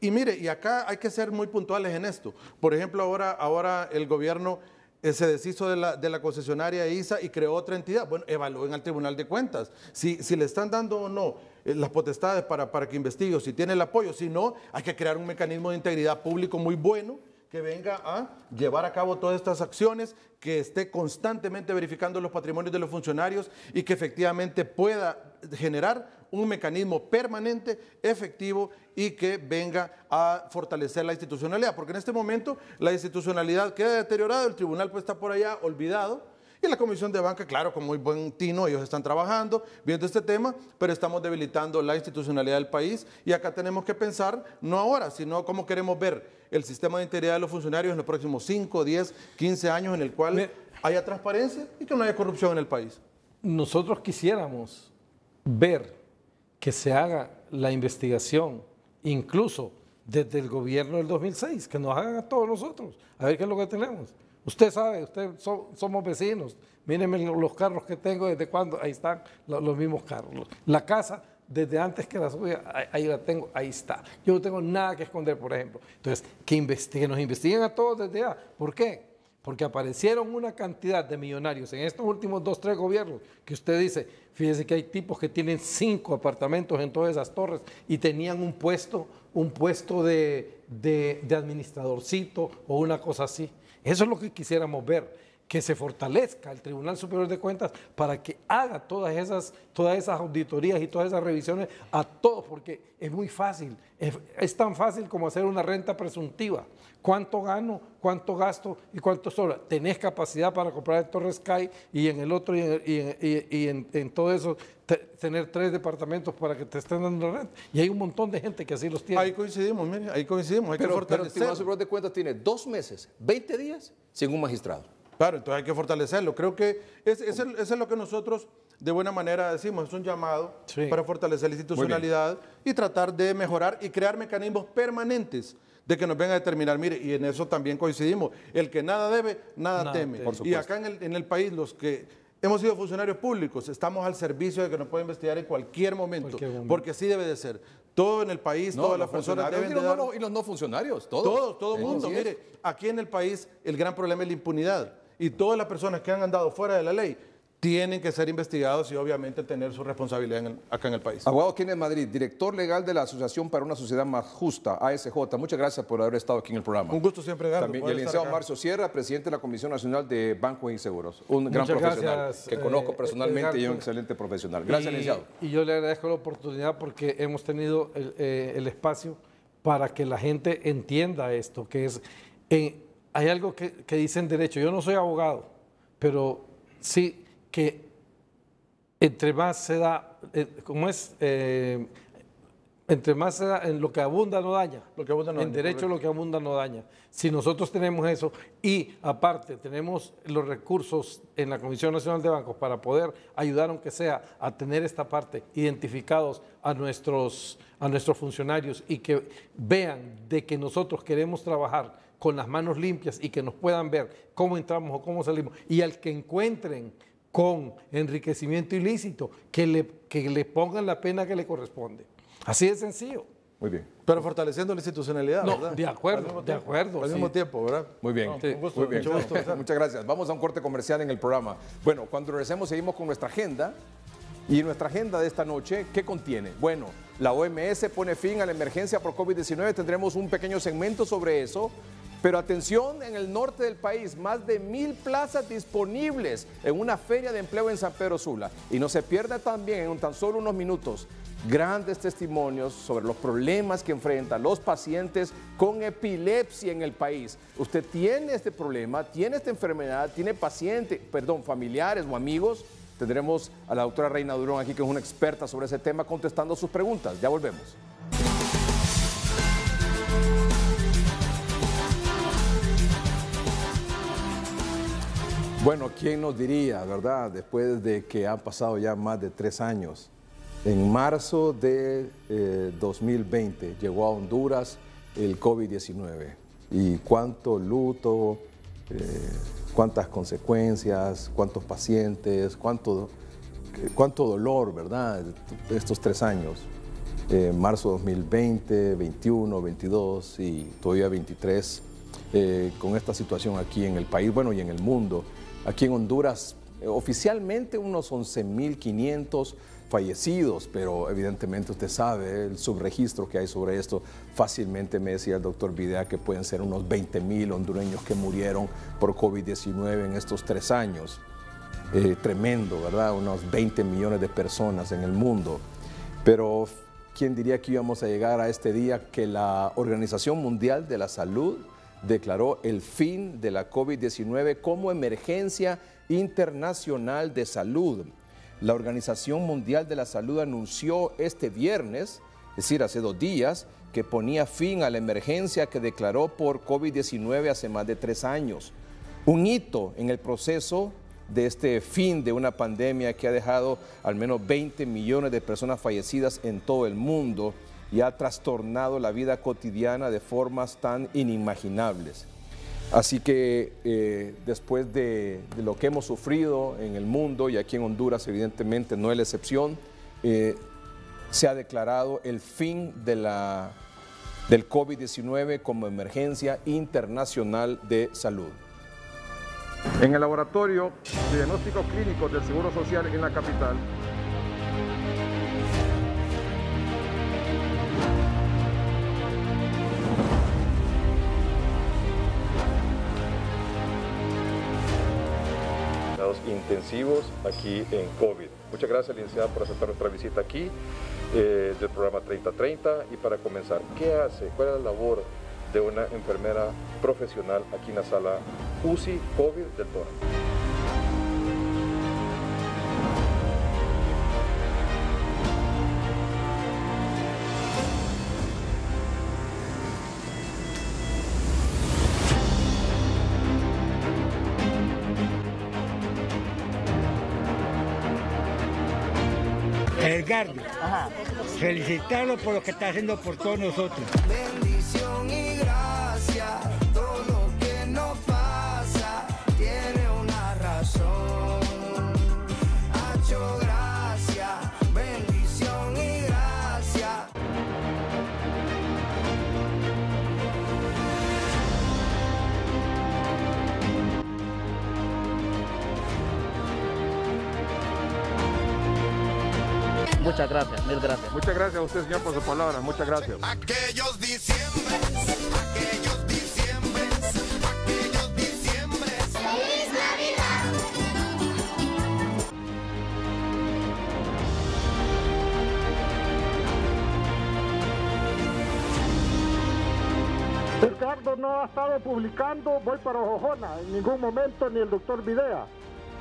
y, mire, y acá hay que ser muy puntuales en esto. Por ejemplo, ahora, ahora el gobierno eh, se deshizo de la, de la, concesionaria e ISA y creó otra entidad. Bueno, evalúen al Tribunal de Cuentas. Si, le están dando o no eh, las potestades para, para que investigue, si tiene el apoyo, si no, hay que crear un mecanismo de integridad público muy bueno que venga a llevar a cabo todas estas acciones, que esté constantemente verificando los patrimonios de los funcionarios y que efectivamente pueda generar un mecanismo permanente, efectivo y que venga a fortalecer la institucionalidad, porque en este momento la institucionalidad queda deteriorada, el tribunal pues está por allá olvidado y la Comisión de Banca, claro, con muy buen tino, ellos están trabajando, viendo este tema, pero estamos debilitando la institucionalidad del país y acá tenemos que pensar, no ahora, sino cómo queremos ver el sistema de integridad de los funcionarios en los próximos 5, 10, 15 años en el cual haya transparencia y que no haya corrupción en el país. Nosotros quisiéramos ver que se haga la investigación, incluso desde el gobierno del 2006, que nos hagan a todos nosotros, a ver qué es lo que tenemos. Usted sabe, usted somos vecinos. Mírenme los carros que tengo, desde cuando Ahí están los, mismos carros. La casa, desde antes que la suya, ahí, la tengo, ahí está. Yo no tengo nada que esconder, por ejemplo. Entonces, que, investiguen, nos investiguen a todos desde ya. ¿Por qué? porque aparecieron una cantidad de millonarios en estos últimos dos, tres gobiernos, que usted dice, fíjese que hay tipos que tienen cinco apartamentos en todas esas torres y tenían un puesto, un puesto de administradorcito o una cosa así. Eso es lo que quisiéramos ver que se fortalezca el Tribunal Superior de Cuentas para que haga todas esas, todas esas auditorías y todas esas revisiones a todos, porque es muy fácil, es, tan fácil como hacer una renta presuntiva. ¿Cuánto gano, cuánto gasto y cuánto sobra? ¿Tenés capacidad para comprar el Torres Sky y en el otro y en, todo eso tener tres departamentos para que te estén dando la renta? Y hay un montón de gente que así los tiene. Ahí coincidimos, mire, ahí coincidimos. el Tribunal Superior de Cuentas tiene dos meses, 20 días sin un magistrado. Claro, entonces hay que fortalecerlo. Creo que es, es, es lo que nosotros de buena manera decimos, es un llamado para fortalecer la institucionalidad y tratar de mejorar y crear mecanismos permanentes de que nos vengan a determinar. Mire, y en eso también coincidimos, el que nada debe, nada, teme. Y acá en el, en el país los que Hemos sido funcionarios públicos, estamos al servicio de que nos pueden investigar en cualquier momento, porque así debe de ser. Todo en el país, todas las personas deben y los, de no, funcionarios los todos. todo todo el mundo. Mire, aquí en el país el gran problema es la impunidad y todas las personas que han andado fuera de la ley tienen que ser investigados y obviamente tener su responsabilidad acá en el país. Aguado Kenneth Madrid, director legal de la Asociación para una Sociedad Más Justa, ASJ, muchas gracias por haber estado aquí en el programa. Un gusto siempre, Gardo, También, el licenciado Marcio Sierra, presidente de la Comisión Nacional de Bancos y Seguros, un gran profesional que eh, conozco personalmente y un excelente profesional. Gracias, licenciado. Y yo le agradezco la oportunidad porque hemos tenido el, eh, espacio para que la gente entienda esto, que es... Eh, hay algo que, dicen en derecho, yo no soy abogado, pero sí que entre más se da, eh, ¿cómo como es, eh, entre más se da, en lo que abunda no daña. Lo que en derecho lo que abunda no daña. Si nosotros tenemos eso y aparte tenemos los recursos en la Comisión Nacional de Bancos para poder ayudar, aunque sea, a tener esta parte identificados a nuestros, a nuestros funcionarios y que vean de que nosotros queremos trabajar con las manos limpias y que nos puedan ver cómo entramos o cómo salimos. Y al que encuentren con enriquecimiento ilícito, que le, que le pongan la pena que le corresponde. Así de sencillo. Muy bien. Pero fortaleciendo la institucionalidad, De acuerdo, de acuerdo. Al mismo tiempo, ¿verdad? Muy bien. Muchas gracias. Vamos a un corte comercial en el programa. Bueno, cuando regresemos seguimos con nuestra agenda. Y nuestra agenda de esta noche, ¿qué contiene? Bueno, la OMS pone fin a la emergencia por COVID-19. Tendremos un pequeño segmento sobre eso. Pero atención, en el norte del país, más de mil plazas disponibles en una feria de empleo en San Pedro Sula. Y no se pierda también en tan solo unos minutos grandes testimonios sobre los problemas que enfrentan los pacientes con epilepsia en el país. Usted tiene este problema, tiene esta enfermedad, tiene pacientes, perdón, familiares o amigos. Tendremos a la doctora Reina Durón aquí, que es una experta sobre ese tema, contestando sus preguntas. Ya volvemos. Bueno, ¿quién nos diría, verdad? Después de que han pasado ya más de tres años. En marzo de 2020 eh, llegó a Honduras el COVID-19. Y cuánto luto, eh, cuántas consecuencias, cuántos pacientes, cuánto, cuánto dolor, ¿verdad? Estos tres años. Eh, marzo 2020, 21, 22 y todavía 23, eh, con esta situación aquí en el país, bueno, y en el mundo. Aquí en Honduras, eh, oficialmente unos 11.500 fallecidos, pero evidentemente usted sabe eh, el subregistro que hay sobre esto. Fácilmente me decía el doctor Videa que pueden ser unos 20.000 hondureños que murieron por COVID-19 en estos tres años. Eh, tremendo, ¿verdad? Unos 20 millones de personas en el mundo. Pero, ¿quién diría que íbamos a llegar a este día que la Organización Mundial de la Salud declaró el fin de la COVID-19 como emergencia internacional de salud. La Organización Mundial de la Salud anunció este viernes, es decir, hace dos días, que ponía fin a la emergencia que declaró por COVID-19 hace más de tres años. Un hito en el proceso de este fin de una pandemia que ha dejado al menos 20 millones de personas fallecidas en todo el mundo y ha trastornado la vida cotidiana de formas tan inimaginables. Así que eh, después de, lo que hemos sufrido en el mundo, y aquí en Honduras evidentemente no es la excepción, eh, se ha declarado el fin de la, del COVID-19 como emergencia internacional de salud. En el laboratorio de diagnósticos clínicos del Seguro Social en la capital, intensivos aquí en COVID. Muchas gracias, licenciada, por aceptar nuestra visita aquí eh, del programa 3030. Y para comenzar, ¿qué hace? ¿Cuál es la labor de una enfermera profesional aquí en la sala UCI COVID del Toro? Felicitarlo por lo que está haciendo por todos nosotros. Muchas gracias, mil gracias. Muchas gracias a usted, señor, por su palabra. Muchas gracias. Aquellos diciembre, aquellos diciembre, aquellos diciembre. ¡Feliz Navidad! Ricardo no ha estado publicando Voy para Ojojona, en ningún momento, ni el doctor Videa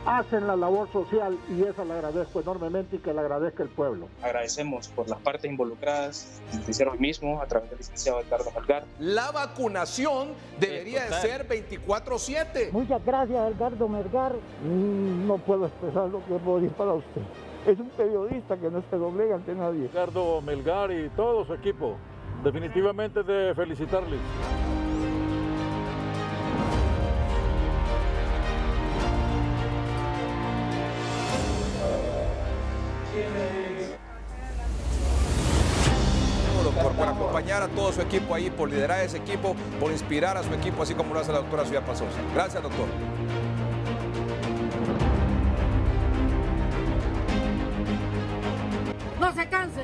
hacen la labor social y eso le agradezco enormemente y que le agradezca el pueblo. Agradecemos por las partes involucradas, que hicieron hoy mismo a través del licenciado Edgardo Melgar. La vacunación debería de ser 24-7. Muchas gracias, Edgardo Melgar. Mm, no puedo expresar lo que puedo decir para usted. Es un periodista que no se doblega ante nadie. Edgardo Melgar y todo su equipo, definitivamente de felicitarles. a todo su equipo ahí, por liderar ese equipo, por inspirar a su equipo, así como lo hace la doctora Ciudad Pasosa. Gracias, doctor. No se canse,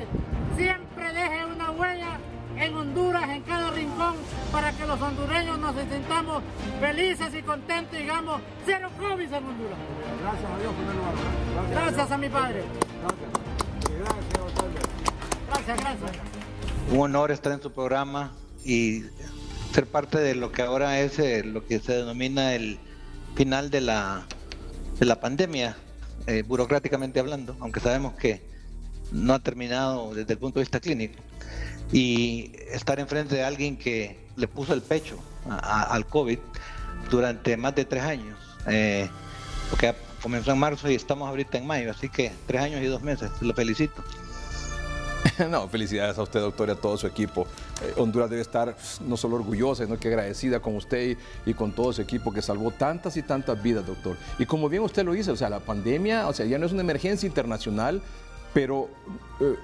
siempre deje una huella en Honduras, en cada rincón, para que los hondureños nos sintamos felices y contentos y digamos cero COVID en Honduras. Gracias a Dios por Gracias, a, a mi padre. Gracias. Gracias, gracias un honor estar en su programa y ser parte de lo que ahora es eh, lo que se denomina el final de la, de la pandemia, eh, burocráticamente hablando, aunque sabemos que no ha terminado desde el punto de vista clínico. Y estar enfrente de alguien que le puso el pecho al COVID durante más de tres años, eh, porque comenzó en marzo y estamos ahorita en mayo, así que tres años y dos meses, lo felicito. No, felicidades a usted, doctor, y a todo su equipo. Eh, Honduras debe estar no solo orgullosa, sino que agradecida con usted y, con todo su equipo que salvó tantas y tantas vidas, doctor. Y como bien usted lo dice, o sea, la pandemia, o sea, ya no es una emergencia internacional, pero, eh,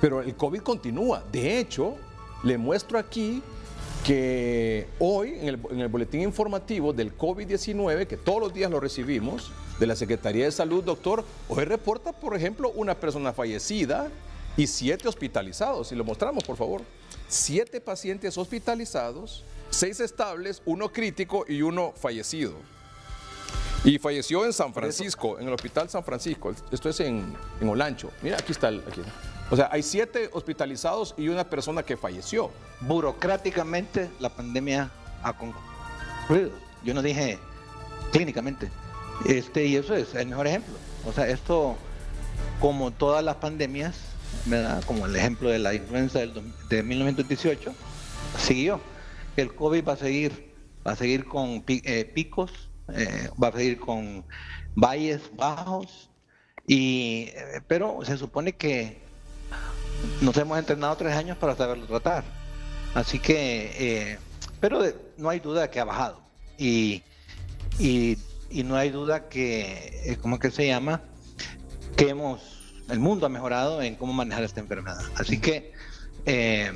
pero el COVID continúa. De hecho, le muestro aquí que hoy en el, en el boletín informativo del COVID-19, que todos los días lo recibimos, de la Secretaría de Salud, doctor, hoy reporta, por ejemplo, una persona fallecida, y siete hospitalizados. si lo mostramos, por favor. Siete pacientes hospitalizados, seis estables, uno crítico y uno fallecido. Y falleció en San Francisco, en el hospital San Francisco. Esto es en, en Olancho. Mira, aquí está. aquí. O sea, hay siete hospitalizados y una persona que falleció. Burocráticamente la pandemia ha concluido. Yo no dije clínicamente. Este, y eso es el mejor ejemplo. O sea, esto, como todas las pandemias, como el ejemplo de la influenza del, de 1918, siguió. El COVID va a seguir, va a seguir con eh, picos, eh, va a seguir con valles bajos, y, eh, pero se supone que nos hemos entrenado tres años para saberlo tratar. Así que, pero no hay duda que ha bajado. Y, y, no hay duda que, ¿cómo que se llama? Que hemos el mundo ha mejorado en cómo manejar esta enfermedad. Así que eh,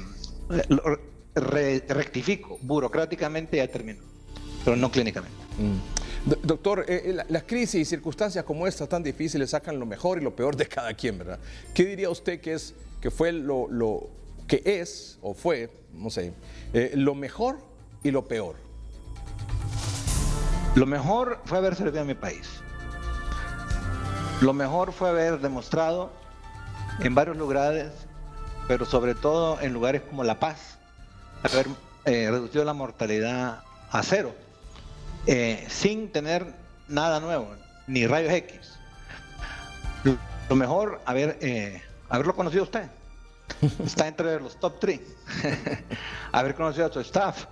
rectifico, burocráticamente ya terminó, pero no clínicamente. Mm. doctor, eh, eh, las crisis y circunstancias como estas tan difíciles sacan lo mejor y lo peor de cada quien, ¿verdad? ¿Qué diría usted que es que fue lo, que es o fue, no sé, lo mejor y lo peor? Lo mejor fue haber servido a mi país. Lo mejor fue haber demostrado en varios lugares, pero sobre todo en lugares como La Paz, haber eh, reducido la mortalidad a cero, eh, sin tener nada nuevo, ni rayos X. Lo mejor, haber, eh, haberlo conocido usted. Está entre los top 3. haber conocido a su staff,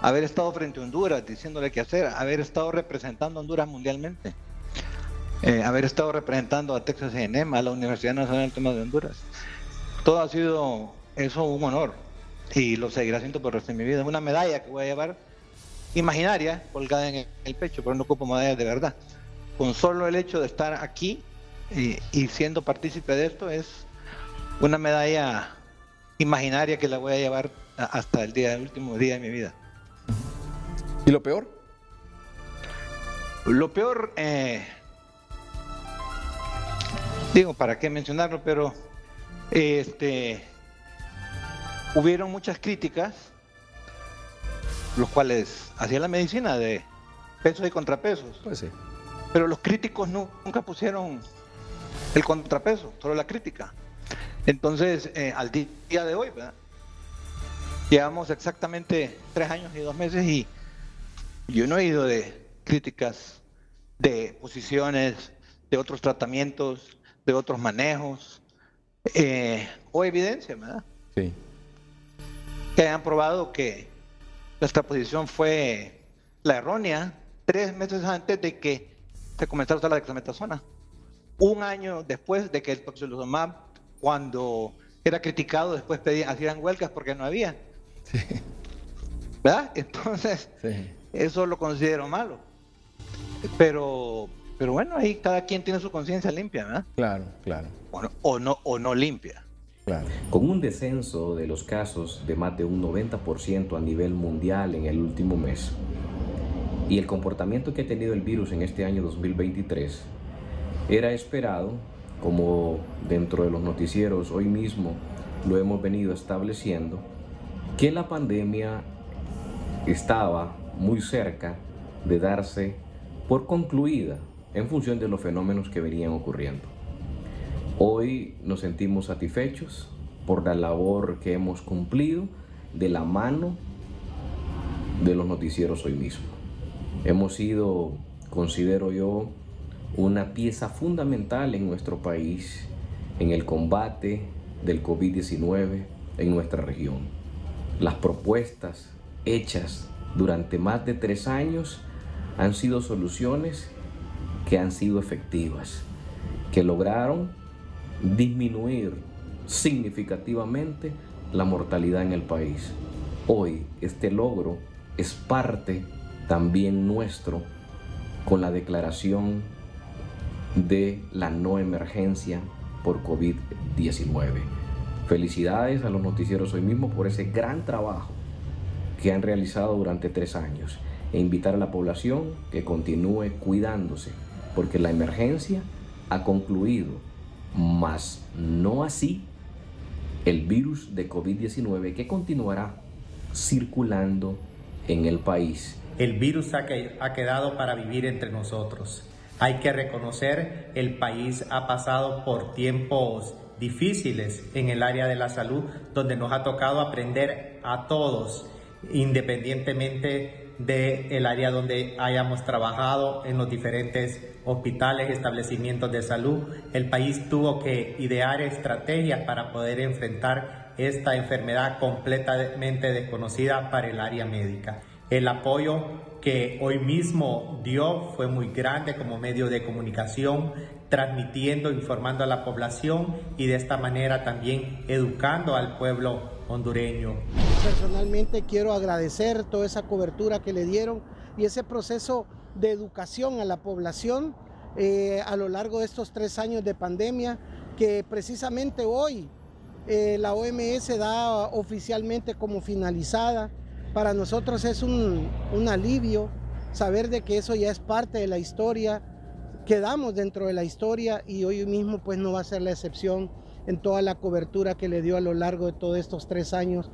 haber estado frente a Honduras diciéndole qué hacer, haber estado representando a Honduras mundialmente. Eh, haber estado representando a Texas A&M, a la Universidad Nacional de Honduras. Todo ha sido eso un honor y lo seguirá siendo por el resto de mi vida. Es una medalla que voy a llevar imaginaria colgada en el pecho, pero no ocupo medallas de verdad. Con solo el hecho de estar aquí y, siendo partícipe de esto es una medalla imaginaria que la voy a llevar hasta el día, último día de mi vida. ¿Y lo peor? Lo peor, eh, digo, ¿para qué mencionarlo? Pero este, hubieron muchas críticas, los cuales hacía la medicina de pesos y contrapesos. Pues Pero los críticos nunca pusieron el contrapeso, solo la crítica. Entonces, eh, al día de hoy, llevamos exactamente tres años y dos meses y yo no he oído de críticas, de posiciones, de otros tratamientos, de otros manejos eh, o evidencia, ¿verdad? Sí. Que han probado que nuestra posición fue la errónea tres meses antes de que se comenzara a usar la dexametasona. Un año después de que el tocilizumab, cuando era criticado, después pedían, hacían huelgas porque no había. ¿Verdad? Entonces, eso lo considero malo. Pero pero bueno, ahí cada quien tiene su conciencia limpia, ¿verdad? Claro, claro. O no, o no, o no limpia. Claro. Con un descenso de los casos de más de un 90% a nivel mundial en el último mes y el comportamiento que ha tenido el virus en este año 2023, era esperado, como dentro de los noticieros hoy mismo lo hemos venido estableciendo, que la pandemia estaba muy cerca de darse por concluida en función de los fenómenos que venían ocurriendo. Hoy nos sentimos satisfechos por la labor que hemos cumplido de la mano de los noticieros hoy mismo. Hemos sido, considero yo, una pieza fundamental en nuestro país en el combate del COVID-19 en nuestra región. Las propuestas hechas durante más de tres años han sido soluciones que han sido efectivas, que lograron disminuir significativamente la mortalidad en el país. Hoy este logro es parte también nuestro con la declaración de la no emergencia por COVID-19. Felicidades a los noticieros hoy mismo por ese gran trabajo que han realizado durante tres años e invitar a la población que continúe cuidándose porque la emergencia ha concluido, mas no así el virus de COVID-19 que continuará circulando en el país. El virus ha, quedado para vivir entre nosotros. Hay que reconocer, el país ha pasado por tiempos difíciles en el área de la salud, donde nos ha tocado aprender a todos, independientemente del área donde hayamos trabajado en los diferentes hospitales, establecimientos de salud. El país tuvo que idear estrategias para poder enfrentar esta enfermedad completamente desconocida para el área médica. El apoyo que hoy mismo dio fue muy grande como medio de comunicación, transmitiendo, informando a la población y de esta manera también educando al pueblo hondureño. Personalmente quiero agradecer toda esa cobertura que le dieron y ese proceso de educación a la población eh, a lo largo de estos tres años de pandemia, que precisamente hoy eh, la OMS da oficialmente como finalizada. Para nosotros es un, un alivio saber de que eso ya es parte de la historia, quedamos dentro de la historia y hoy mismo pues no va a ser la excepción en toda la cobertura que le dio a lo largo de todos estos tres años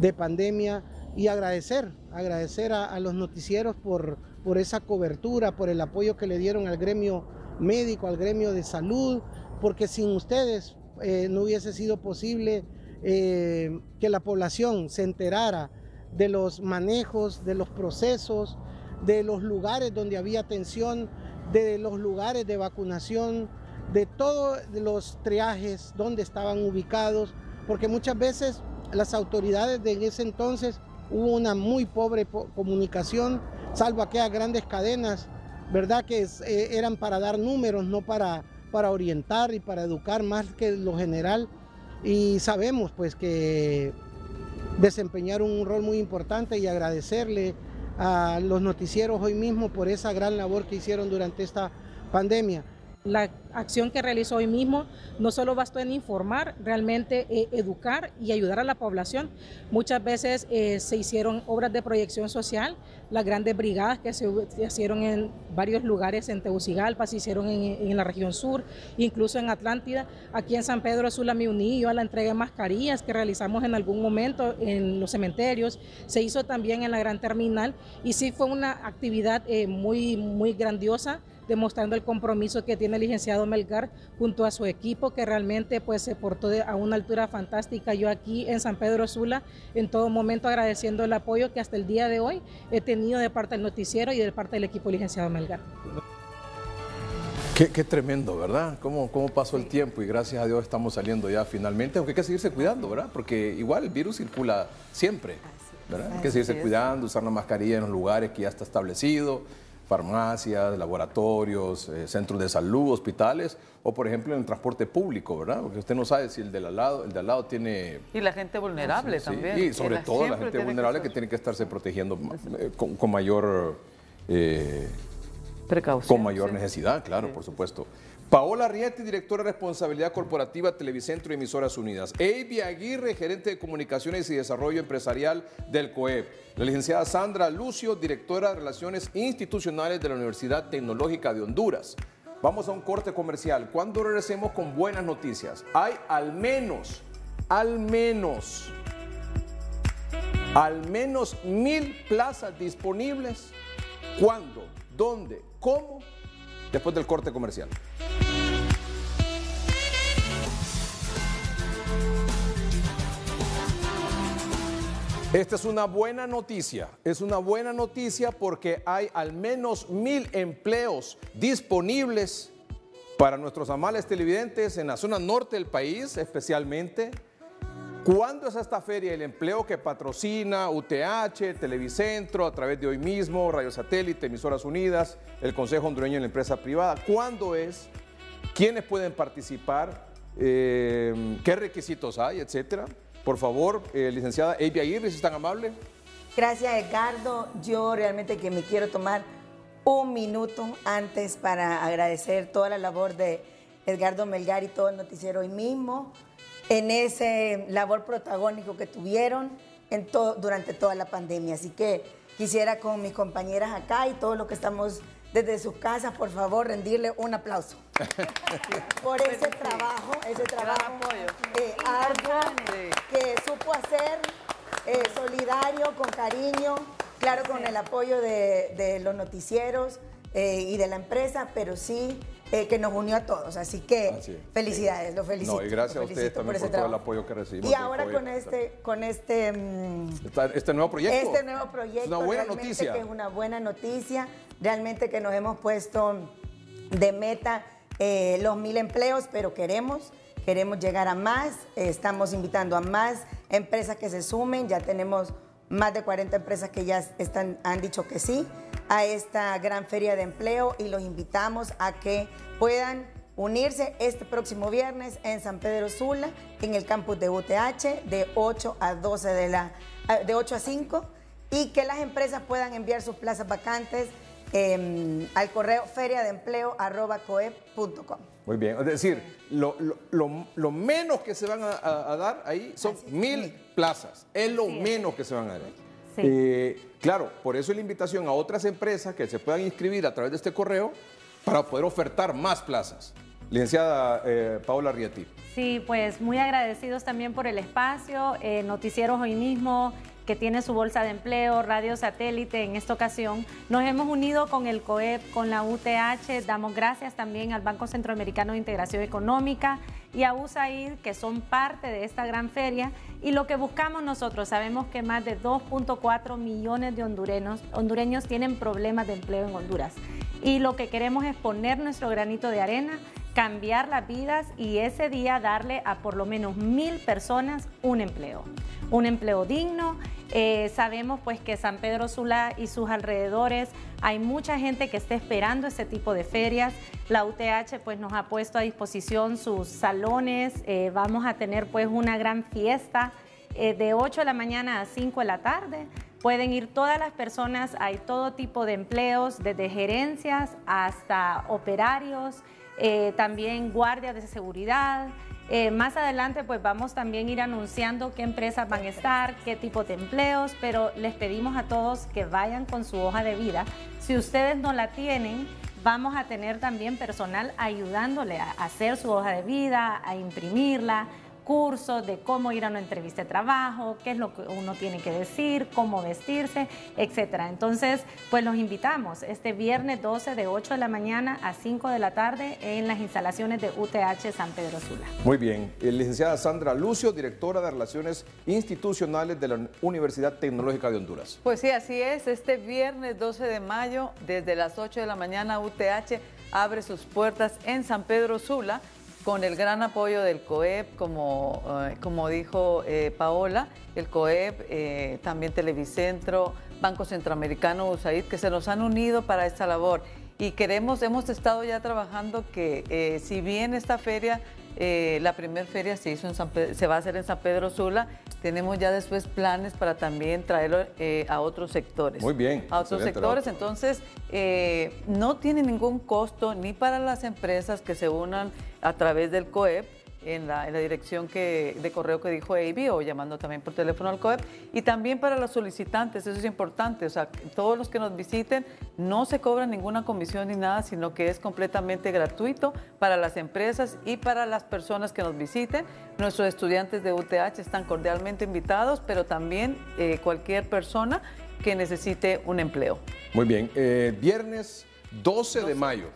de pandemia y agradecer, agradecer a, los noticieros por, por esa cobertura, por el apoyo que le dieron al gremio médico, al gremio de salud, porque sin ustedes eh, no hubiese sido posible eh, que la población se enterara de los manejos, de los procesos, de los lugares donde había atención, de los lugares de vacunación, de todos los triajes, dónde estaban ubicados, porque muchas veces las autoridades de ese entonces hubo una muy pobre comunicación, salvo aquellas grandes cadenas, ¿verdad? Que eh, eran para dar números, no para, para orientar y para educar más que lo general. Y sabemos pues que desempeñaron un rol muy importante y agradecerle a los noticieros hoy mismo por esa gran labor que hicieron durante esta pandemia la acción que realizó hoy mismo no solo bastó en informar, realmente eh, educar y ayudar a la población. Muchas veces eh, se hicieron obras de proyección social, las grandes brigadas que se, hicieron en varios lugares, en Tegucigalpa, se hicieron en, la región sur, incluso en Atlántida, aquí en San Pedro Sula yo a la entrega de mascarillas que realizamos en algún momento en los cementerios, se hizo también en la Gran Terminal y sí fue una actividad eh, muy, muy grandiosa demostrando el compromiso que tiene el licenciado Melgar junto a su equipo que realmente pues se portó a una altura fantástica. Yo aquí en San Pedro Sula en todo momento agradeciendo el apoyo que hasta el día de hoy he tenido de parte del noticiero y de parte del equipo licenciado Melgar. Qué, tremendo, ¿verdad? ¿Cómo, pasó el tiempo y gracias a Dios estamos saliendo ya finalmente, aunque hay que seguirse cuidando, ¿verdad? Porque igual el virus circula siempre, Hay que seguirse cuidando, usar la mascarilla en los lugares que ya está establecido farmacias, laboratorios, eh, centros de salud, hospitales, o por ejemplo en el transporte público, ¿verdad? Porque usted no sabe si el de al lado, el de al lado tiene... Y la gente vulnerable también. Y sobre todo la gente vulnerable que, tiene que estarse protegiendo eh, con, con, mayor... Eh, con mayor necesidad, claro, por supuesto. Paola Rieti, directora de Responsabilidad Corporativa Televicentro y Emisoras Unidas. Eidy Aguirre, gerente de Comunicaciones y Desarrollo Empresarial del COEP. La licenciada Sandra Lucio, directora de Relaciones Institucionales de la Universidad Tecnológica de Honduras. Vamos a un corte comercial. ¿Cuándo regresemos con buenas noticias, hay al menos, al menos, al menos mil plazas disponibles. ¿Cuándo? ¿Dónde? ¿Cómo? Después del corte comercial. Esta es una buena noticia, es una buena noticia porque hay al menos mil empleos disponibles para nuestros amables televidentes en la zona norte del país especialmente. ¿Cuándo es esta feria el empleo que patrocina UTH, Televicentro, a través de hoy mismo, Radio Satélite, Emisoras Unidas, el Consejo Hondureño de la Empresa Privada? ¿Cuándo es? ¿Quiénes pueden participar? Eh, ¿Qué requisitos hay? Etcétera. Por favor, eh, licenciada Evi Aguirre, si es tan amable. Gracias, Edgardo. Yo realmente que me quiero tomar un minuto antes para agradecer toda la labor de Edgardo Melgar y todo el noticiero hoy mismo, en ese labor protagónico que tuvieron durante toda la pandemia. Así que quisiera con mis compañeras acá y todos los que estamos desde sus casas, por favor, rendirle un aplauso. por ese trabajo, ese trabajo de eh, arduo, que supo hacer, eh, solidario, con cariño, claro, con el apoyo de, los noticieros eh, y de la empresa, pero sí eh, que nos unió a todos. Así que felicidades, los lo felicito. No, y gracias a ustedes también por, todo el apoyo que recibimos. Y ahora con este, con este, mm, este nuevo proyecto. Este nuevo proyecto. Es una buena noticia. Que es una buena noticia. Realmente que nos hemos puesto de meta los mil empleos, pero queremos Queremos llegar a más, estamos invitando a más empresas que se sumen, ya tenemos más de 40 empresas que ya están, han dicho que sí a esta gran feria de empleo y los invitamos a que puedan unirse este próximo viernes en San Pedro Sula, en el campus de UTH, de 8 a 12 de la de 8 a 5 y que las empresas puedan enviar sus plazas vacantes Em, al correo feria de feriadeempleo.coep.com. Muy bien, es decir, lo, menos que se van a, dar ahí son mil plazas, es eh, lo menos que se van a dar claro, por eso la invitación a otras empresas que se puedan inscribir a través de este correo para poder ofertar más plazas. Licenciada Paula eh, Paola Rieti. Sí, pues muy agradecidos también por el espacio, eh, Noticieros hoy mismo, que tiene su bolsa de empleo, Radio Satélite en esta ocasión. Nos hemos unido con el COEP, con la UTH, damos gracias también al Banco Centroamericano de Integración Económica y a USAID, que son parte de esta gran feria. Y lo que buscamos nosotros, sabemos que más de 2.4 millones de hondureños, hondureños tienen problemas de empleo en Honduras. Y lo que queremos es poner nuestro granito de arena cambiar las vidas y ese día darle a por lo menos mil personas un empleo, un empleo digno. Eh, sabemos pues que San Pedro Sula y sus alrededores hay mucha gente que está esperando ese tipo de ferias. La UTH pues nos ha puesto a disposición sus salones, eh, vamos a tener pues una gran fiesta eh, de 8 de la mañana a 5 de la tarde. Pueden ir todas las personas, hay todo tipo de empleos, desde gerencias hasta operarios, eh, también guardias de seguridad. Eh, más adelante pues vamos también a ir anunciando qué empresas van a estar, qué tipo de empleos, pero les pedimos a todos que vayan con su hoja de vida. Si ustedes no la tienen, vamos a tener también personal ayudándole a hacer su hoja de vida, a imprimirla, cursos de cómo ir a una entrevista de trabajo, qué es lo que uno tiene que decir, cómo vestirse, etcétera. Entonces, pues los invitamos este viernes 12 de 8 de la mañana a 5 de la tarde en las instalaciones de UTH San Pedro Sula. Muy bien. Eh, licenciada Sandra Lucio, directora de Relaciones Institucionales de la Universidad Tecnológica de Honduras. Pues sí, así es. Este viernes 12 de mayo, desde las 8 de la mañana, UTH abre sus puertas en San Pedro Sula con el gran apoyo del COEP, como, eh, como dijo eh, Paola, el COEP, eh, también Televicentro, Banco Centroamericano, USAID, que se nos han unido para esta labor. Y queremos, hemos estado ya trabajando que si bien esta feria eh, la primera feria se, hizo se va a hacer en San Pedro Sula. Tenemos ya después planes para también traerlo eh, a otros sectores. Muy bien. A otros sectores. Entonces, eh, no tiene ningún costo ni para las empresas que se unan a través del COEP, en la, dirección de correo que dijo AB o llamando también por teléfono al COEP. Y también para los solicitantes, eso es importante, o sea, todos los que nos visiten no se cobra ninguna comisión ni nada, sino que es completamente gratuito para las empresas y para las personas que nos visiten. Nuestros estudiantes de UTH están cordialmente invitados, pero también eh, cualquier persona que necesite un empleo. Muy bien, eh, viernes 12, de mayo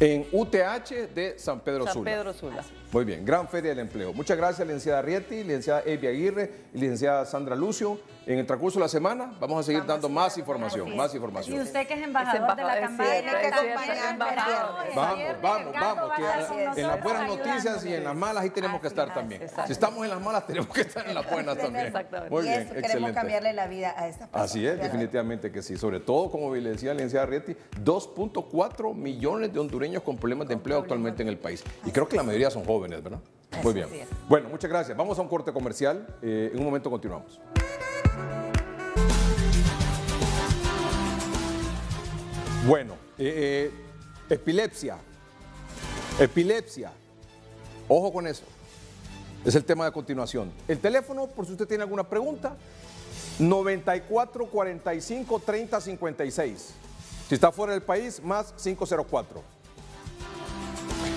en UTH de San Pedro San Pedro Sula. Muy bien, gran feria del empleo. Muchas gracias, licenciada Rieti, licenciada Evi Aguirre licenciada Sandra Lucio. En el transcurso de la semana vamos a seguir dando más información, más información. Y usted que es embajador, de la campaña. que Vamos, vamos, vamos. en las buenas noticias y en las malas ahí tenemos que estar también. Si estamos en las malas tenemos que estar en las buenas también. Muy bien, excelente. Queremos cambiarle la vida a esta persona. Así es, definitivamente que sí. Sobre todo, como le decía la licenciada Rieti, 2.4 millones de hondureños con problemas de empleo actualmente en el país. Y creo que la mayoría son jóvenes. ¿verdad? Muy bien. bueno, muchas gracias. Vamos a un corte comercial. Eh, en un momento continuamos. Bueno, eh, eh, epilepsia. Epilepsia. Ojo con eso. Es el tema de continuación. El teléfono, por si usted tiene alguna pregunta, 94 45 30 56. Si está fuera del país, más 504.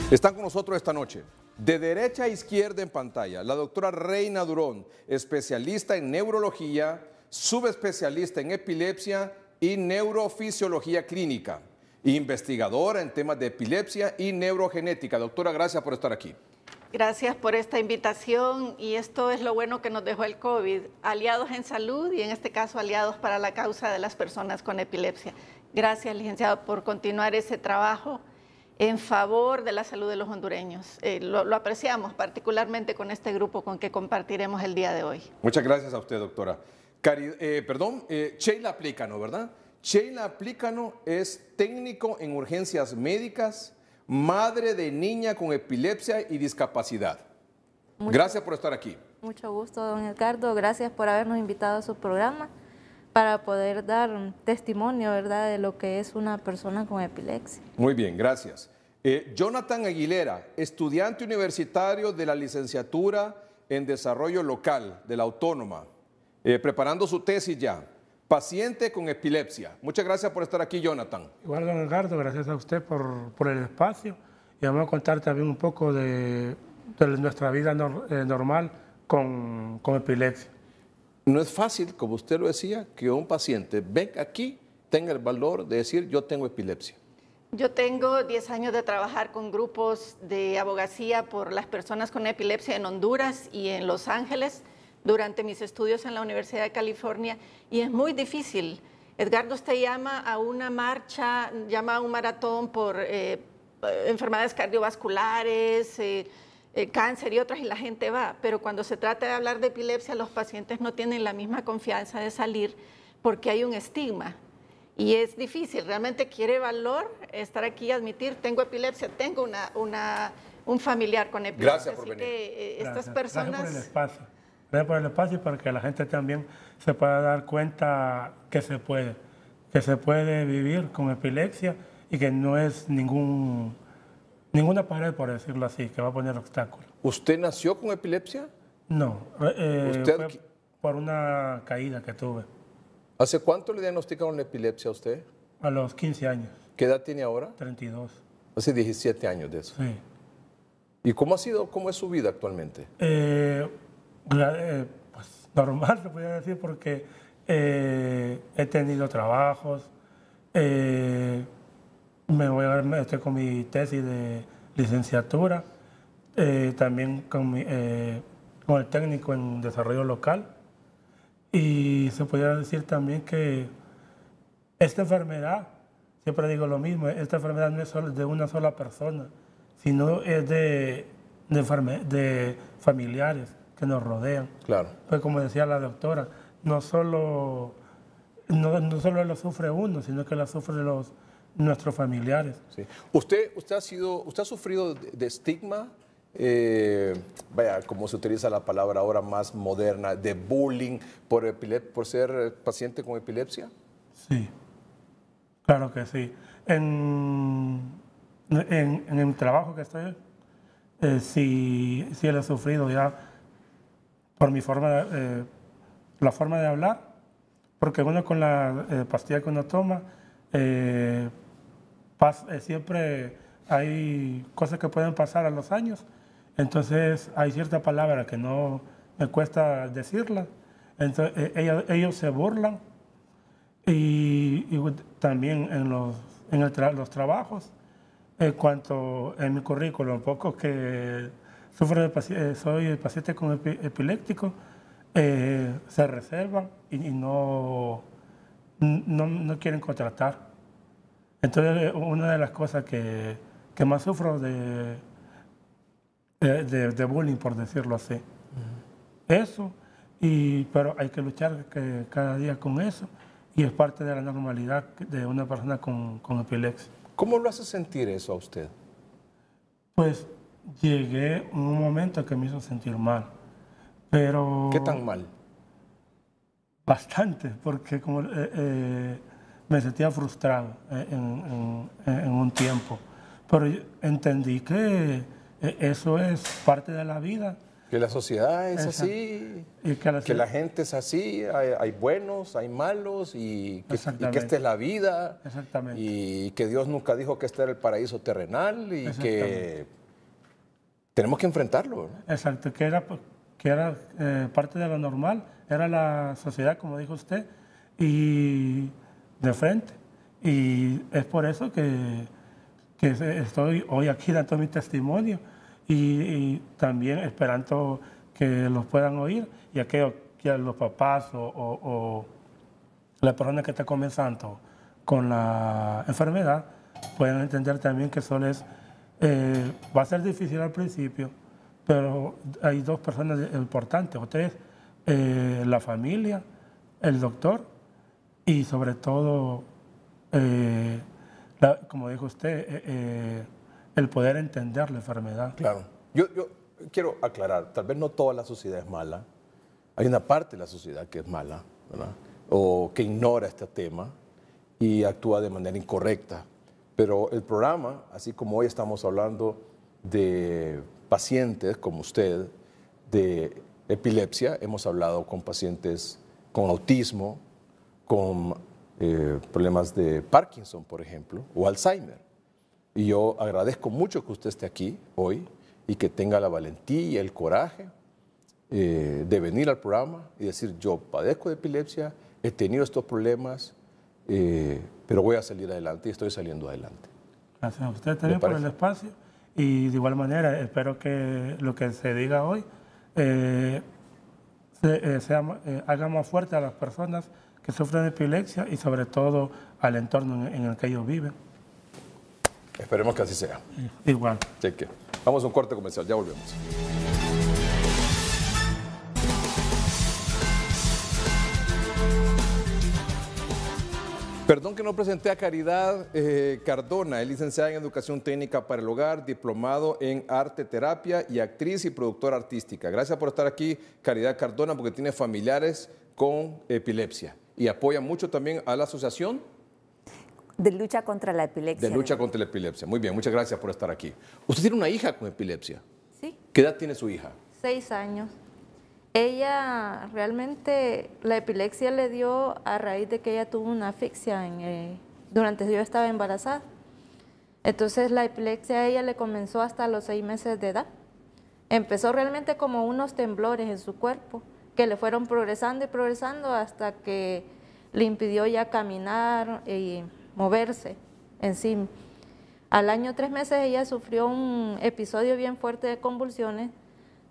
Están con nosotros esta noche de derecha a izquierda en pantalla, la doctora Reina Durón, especialista en neurología, subespecialista en epilepsia y neurofisiología clínica, investigadora en temas de epilepsia y neurogenética. Doctora, gracias por estar aquí. Gracias por esta invitación y esto es lo bueno que nos dejó el COVID, aliados en salud y en este caso aliados para la causa de las personas con epilepsia. Gracias, licenciado, por continuar ese trabajo en favor de la salud de los hondureños. Eh, lo, apreciamos particularmente con este grupo con que compartiremos el día de hoy. Muchas gracias a usted, doctora. Eh, perdón, eh, Sheila Aplicano, ¿verdad? Sheila Aplicano es técnico en urgencias médicas, madre de niña con epilepsia y discapacidad. gracias por estar aquí. Mucho gusto, don Edgardo. Gracias por habernos invitado a su programa para poder dar testimonio, ¿verdad?, de lo que es una persona con epilepsia. Muy bien, gracias. Eh, Jonathan Aguilera, estudiante universitario de la licenciatura en desarrollo local de la Autónoma, eh, preparando su tesis ya, paciente con epilepsia. Muchas gracias por estar aquí, Jonathan. Igual, don Edgardo, gracias a usted por, el espacio. Y vamos a contar también un poco de, nuestra vida eh, normal con epilepsia. No es fácil, como usted lo decía, que un paciente venga aquí, tenga el valor de decir yo tengo epilepsia. Yo tengo 10 años de trabajar con grupos de abogacía por las personas con epilepsia en Honduras y en Los Ángeles durante mis estudios en la Universidad de California y es muy difícil. Edgardo, usted llama a una marcha, llama a un maratón por eh, enfermedades cardiovasculares. Eh, eh, cáncer y otras y la gente va, pero cuando se trata de hablar de epilepsia los pacientes no tienen la misma confianza de salir porque hay un estigma. Y es difícil, realmente quiere valor estar aquí y admitir, tengo epilepsia, tengo una, una un familiar con epilepsia. Gracias Que, eh, estas personas... Gracias por el espacio. el espacio para que la gente también se pueda dar cuenta que se puede, que se puede vivir con epilepsia y que no es ningún Ninguna pared, por decirlo así, que va a poner obstáculos. ¿Usted nació con epilepsia? No. Eh, ¿Usted... por una caída que tuve. ¿Hace cuánto le diagnosticaron epilepsia a usted? A los 15 años. ¿Qué edad tiene ahora? 32. Hace 17 años de eso. Sí. ¿Y cómo ha sido, cómo es su vida actualmente? Eh, eh pues normal, voy podría decir, porque eh, he tenido trabajos, me voy a ver este, con mi tesis de licenciatura, eh, también eh, con, el técnico en desarrollo local. Y se podría decir también que esta enfermedad, siempre digo lo mismo, esta enfermedad no es de una sola persona, sino es de, de, familiares que nos rodean. Claro. Pues como decía la doctora, no solo, no, no solo lo sufre uno, sino que lo sufren los nuestros familiares. ¿Usted, usted, ha sido, ¿Usted ha sufrido de, estigma? Eh, vaya, como se utiliza la palabra ahora más moderna, de bullying por, por ser paciente con epilepsia? Sí, claro que sí. En, en, el trabajo que estoy, eh, sí, sí ha sufrido ya por mi forma, eh, la forma de hablar, porque uno con la eh, pastilla que uno toma, eh, siempre hay cosas que pueden pasar a los años, entonces hay cierta palabra que no me cuesta decirla, eh, ellos, se burlan y, también en los, los trabajos, en cuanto en mi currículum, poco que sufro de eh, soy paciente con epiléptico, se reservan y, no, no quieren contratar. Entonces, una de las cosas que, más sufro de, de, bullying, por decirlo así. Eso, y, pero hay que luchar cada día con eso y es parte de la normalidad de una persona con, con epilepsia. ¿Cómo lo hace sentir eso a usted? Pues llegué a un momento que me hizo sentir mal, pero... ¿Qué tan mal? Bastante, porque como... Eh, eh, me sentía frustrado eh, eh, en, un tiempo. Pero entendí que eh, eso es parte de la vida. Que la sociedad es así, y que, la, gente es así, hay, buenos, hay malos, y que, esta es la vida, Exactamente. y que Dios nunca dijo que este era el paraíso terrenal, y que tenemos que enfrentarlo. Exacto, que era, que era parte de lo normal, era la sociedad, como dijo usted, y de frente. Y es por eso que, estoy hoy aquí dando mi testimonio y, también esperando que los puedan oír y aquellos que los papás o, la persona que está comenzando con la enfermedad puedan entender también que solo es, eh, va a ser difícil al principio, pero hay dos personas importantes, ustedes eh, la familia, el doctor y sobre todo, eh, como dijo usted, eh, eh, el poder entender la enfermedad. Claro. Yo, quiero aclarar, tal vez no toda la sociedad es mala, hay una parte de la sociedad que es mala, o que ignora este tema y actúa de manera incorrecta. Pero el programa, así como hoy estamos hablando de pacientes como usted, de epilepsia, hemos hablado con pacientes con autismo, con eh, problemas de Parkinson, por ejemplo, o Alzheimer. Y yo agradezco mucho que usted esté aquí hoy y que tenga la valentía, el coraje eh, de venir al programa y decir, yo padezco de epilepsia, he tenido estos problemas, eh, pero voy a salir adelante y estoy saliendo adelante. Gracias a usted también por el espacio y de igual manera espero que lo que se diga hoy sea, haga más fuerte a las personas que sufren de epilepsia y sobre todo al entorno en el que ellos viven. Esperemos que así sea. Igual. Cheque. Vamos a un corte comercial, ya volvemos. Perdón que no presenté a Caridad eh, Cardona, es licenciada en Educación Técnica para el Hogar, diplomado en Arte Terapia y actriz y productora artística. Gracias por estar aquí, Caridad Cardona, porque tiene familiares con epilepsia y apoya mucho también a la asociación. De lucha contra la epilepsia. De lucha contra la epilepsia. Muy bien, muchas gracias por estar aquí. Usted tiene una hija con epilepsia. Sí. ¿Qué edad tiene su hija? Seis años. Ella realmente la epilepsia le dio a raíz de que ella tuvo una asfixia en, que eh, durante yo estaba embarazada. Entonces la epilepsia a ella le comenzó hasta los seis meses de edad. Empezó realmente como unos temblores en su cuerpo que le fueron progresando y progresando hasta que le impidió ya caminar y moverse en sí. Al año tres meses ella sufrió un episodio bien fuerte de convulsiones,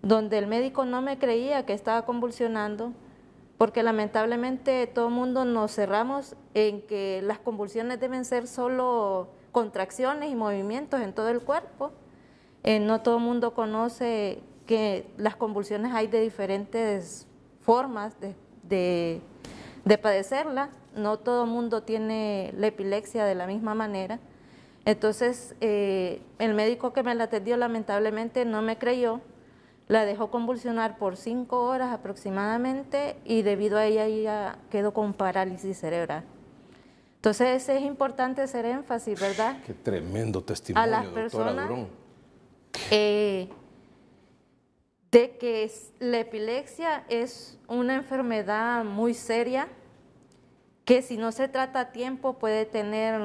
donde el médico no me creía que estaba convulsionando, porque lamentablemente todo el mundo nos cerramos en que las convulsiones deben ser solo contracciones y movimientos en todo el cuerpo. Eh, no todo el mundo conoce que las convulsiones hay de diferentes formas de, de, padecerla. No todo el mundo tiene la epilepsia de la misma manera. Entonces, eh, el médico que me la atendió lamentablemente no me creyó, la dejó convulsionar por cinco horas aproximadamente y debido a ella ella quedó con parálisis cerebral. Entonces es importante hacer énfasis, ¿verdad? Qué tremendo testimonio, a las personas, de que la epilepsia es una enfermedad muy seria, que si no se trata a tiempo puede tener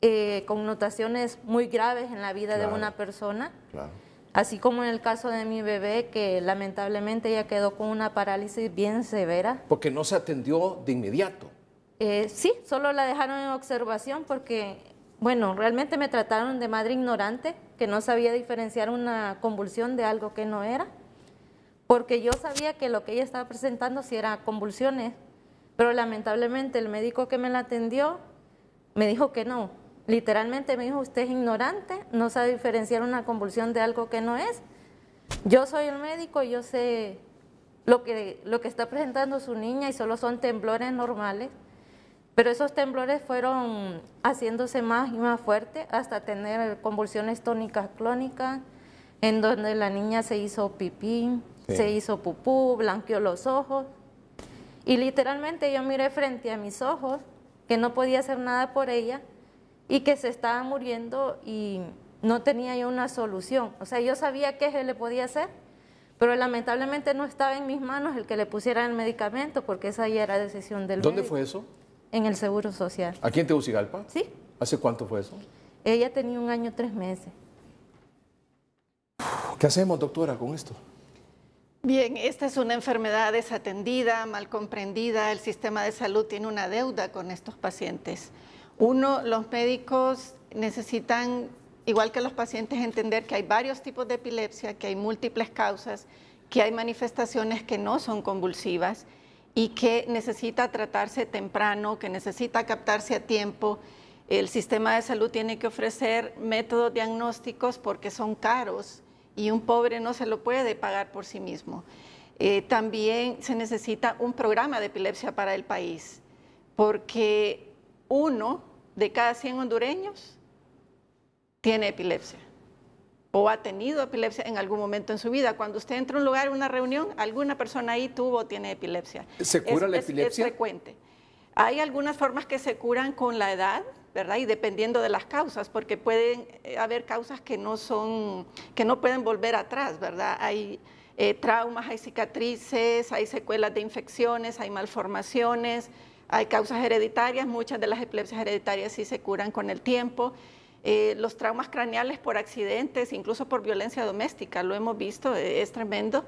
eh, connotaciones muy graves en la vida de una persona. Así como en el caso de mi bebé, que lamentablemente ya quedó con una parálisis bien severa. Porque no se atendió de inmediato. Eh, sí, solo la dejaron en observación porque bueno, realmente me trataron de madre ignorante, que no sabía diferenciar una convulsión de algo que no era, porque yo sabía que lo que ella estaba presentando sí era convulsiones, pero lamentablemente el médico que me la atendió me dijo que no. Literalmente me dijo, usted es ignorante, no sabe diferenciar una convulsión de algo que no es. Yo soy el médico, yo sé lo que, lo que está presentando su niña y solo son temblores normales. Pero esos temblores fueron haciéndose más y más fuerte hasta tener convulsiones tónicas clónicas, en donde la niña se hizo pipí, se hizo pupú, blanqueó los ojos. Y literalmente yo miré frente a mis ojos que no podía hacer nada por ella y que se estaba muriendo y no tenía yo una solución. O sea, yo sabía qué se le podía hacer, pero lamentablemente no estaba en mis manos el que le pusiera el medicamento porque esa ya era decisión del ¿Dónde fue eso? En el Seguro Social. ¿Aquí en Tegucigalpa? Sí. ¿Hace cuánto fue eso? Ella tenía un año, tres meses. ¿Qué hacemos, doctora, con esto? Bien, esta es una enfermedad desatendida, mal comprendida. El sistema de salud tiene una deuda con estos pacientes. Uno, los médicos necesitan, igual que los pacientes, entender que hay varios tipos de epilepsia, que hay múltiples causas, que hay manifestaciones que no son convulsivas y que necesita tratarse temprano, que necesita captarse a tiempo. El sistema de salud tiene que ofrecer métodos diagnósticos porque son caros y un pobre no se lo puede pagar por sí mismo. Eh, también se necesita un programa de epilepsia para el país, porque uno de cada 100 hondureños tiene epilepsia o ha tenido epilepsia en algún momento en su vida. Cuando usted entra a un lugar, una reunión, alguna persona ahí tuvo o tiene epilepsia. ¿Se cura la epilepsia? Es, frecuente. Hay algunas formas que se curan con la edad, ¿verdad? Y dependiendo de las causas, porque pueden eh, haber causas que no son, que no pueden volver atrás, ¿verdad? Hay eh, traumas, hay cicatrices, hay secuelas de infecciones, hay malformaciones, hay causas hereditarias, muchas de las epilepsias hereditarias sí se curan con el tiempo. Eh, los traumas craneales por accidentes, incluso por violencia doméstica, lo hemos visto, eh, es tremendo.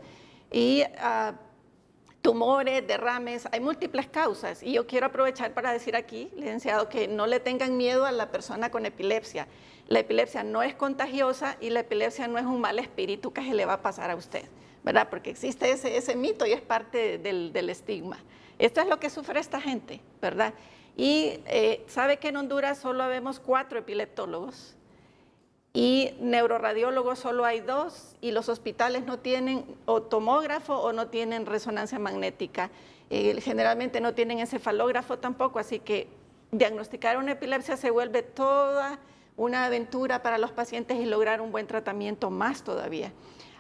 Y ah, tumores, derrames, hay múltiples causas. Y yo quiero aprovechar para decir aquí, licenciado, que no le tengan miedo a la persona con epilepsia. La epilepsia no es contagiosa y la epilepsia no es un mal espíritu que se le va a pasar a usted, ¿verdad? Porque existe ese, ese mito y es parte del, del estigma. Esto es lo que sufre esta gente, ¿verdad? Y eh, sabe que en Honduras solo vemos cuatro epileptólogos y neuroradiólogos solo hay dos y los hospitales no tienen o tomógrafo o no tienen resonancia magnética. Eh, generalmente no tienen encefalógrafo tampoco, así que diagnosticar una epilepsia se vuelve toda una aventura para los pacientes y lograr un buen tratamiento más todavía.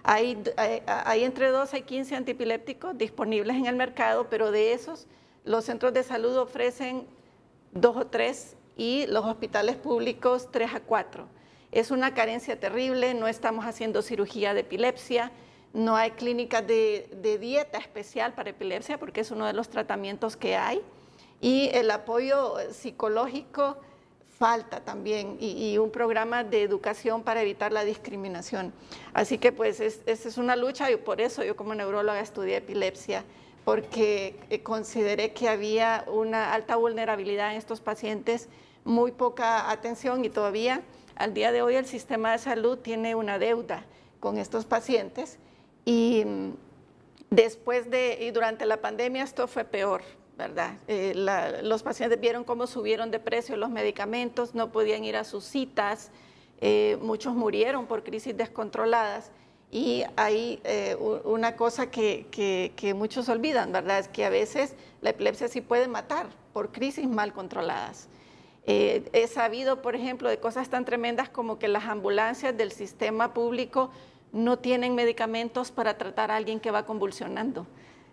Hay, eh, hay, entre 12 y 15 antipilépticos disponibles en el mercado, pero de esos los centros de salud ofrecen dos o tres, y los hospitales públicos tres a cuatro. Es una carencia terrible, no estamos haciendo cirugía de epilepsia, no hay clínicas de, dieta especial para epilepsia porque es uno de los tratamientos que hay. Y el apoyo psicológico falta también y, y un programa de educación para evitar la discriminación. Así que pues esa es una lucha y por eso yo como neuróloga estudié epilepsia porque eh, consideré que había una alta vulnerabilidad en estos pacientes, muy poca atención y todavía al día de hoy el sistema de salud tiene una deuda con estos pacientes y mm, después de y durante la pandemia esto fue peor. ¿verdad? Eh, los pacientes vieron cómo subieron de precio los medicamentos, no podían ir a sus citas, eh, muchos murieron por crisis descontroladas y hay eh, una cosa que, muchos olvidan, ¿verdad? Es que a veces la epilepsia sí puede matar por crisis mal controladas. Eh, he sabido, por ejemplo, de cosas tan tremendas como que las ambulancias del sistema público no tienen medicamentos para tratar a alguien que va convulsionando.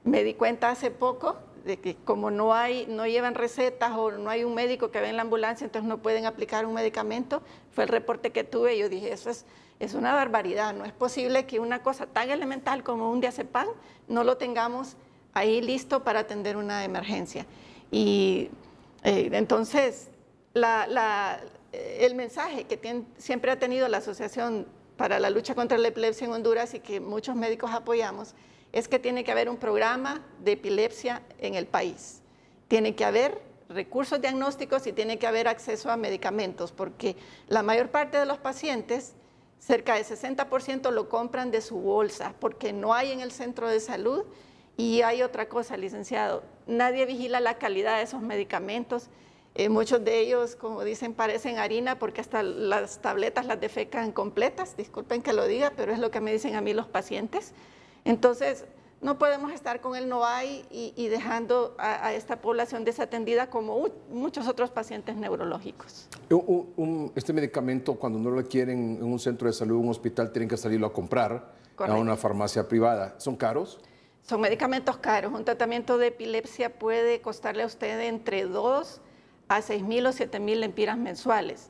Me di cuenta hace poco de que como no hay, no llevan recetas o no hay un médico que ve en la ambulancia, entonces no pueden aplicar un medicamento. Fue el reporte que tuve y yo dije, eso es es una barbaridad, no es posible que una cosa tan elemental como un diazepam no lo tengamos ahí listo para atender una emergencia. Y eh, entonces, eh, el mensaje que siempre ha tenido la Asociación para la Lucha contra la Epilepsia en Honduras y que muchos médicos apoyamos es que tiene que haber un programa de epilepsia en el país. Tiene que haber recursos diagnósticos y tiene que haber acceso a medicamentos, porque la mayor parte de los pacientes Cerca de 60% lo compran de su bolsa porque no hay en el centro de salud. Y hay otra cosa, licenciado, nadie vigila la calidad de esos medicamentos. Eh, muchos de ellos, como dicen, parecen harina porque hasta las tabletas las defecan completas. Disculpen que lo diga, pero es lo que me dicen a mí los pacientes. Entonces, no podemos estar con el no y, y dejando a, esta población desatendida como muchos otros pacientes neurológicos. este medicamento, cuando no lo quieren en un centro de salud, un hospital, tienen que salirlo a comprar a una farmacia privada. ¿Son caros? Son medicamentos caros. Un tratamiento de epilepsia puede costarle a usted entre 2 a 6 mil o 7 mil empiras mensuales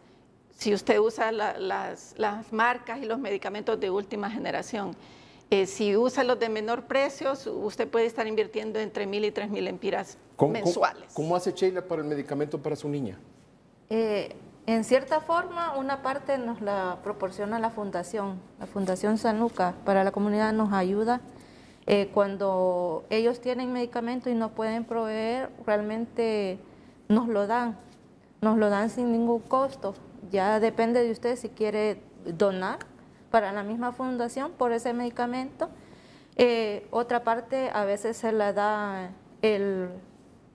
si usted usa las, las marcas y los medicamentos de última generación. Eh, si usa los de menor precio, usted puede estar invirtiendo entre mil y tres mil empiras mensuales. ¿cómo, hace Sheila para el medicamento para su niña? Eh, en cierta forma, una parte nos la proporciona la Fundación, la Fundación San para la comunidad nos ayuda. Eh, cuando ellos tienen medicamento y no pueden proveer, realmente nos lo dan, nos lo dan sin ningún costo. Ya depende de usted si quiere donar para la misma fundación por ese medicamento. Eh, otra parte a veces se la da el,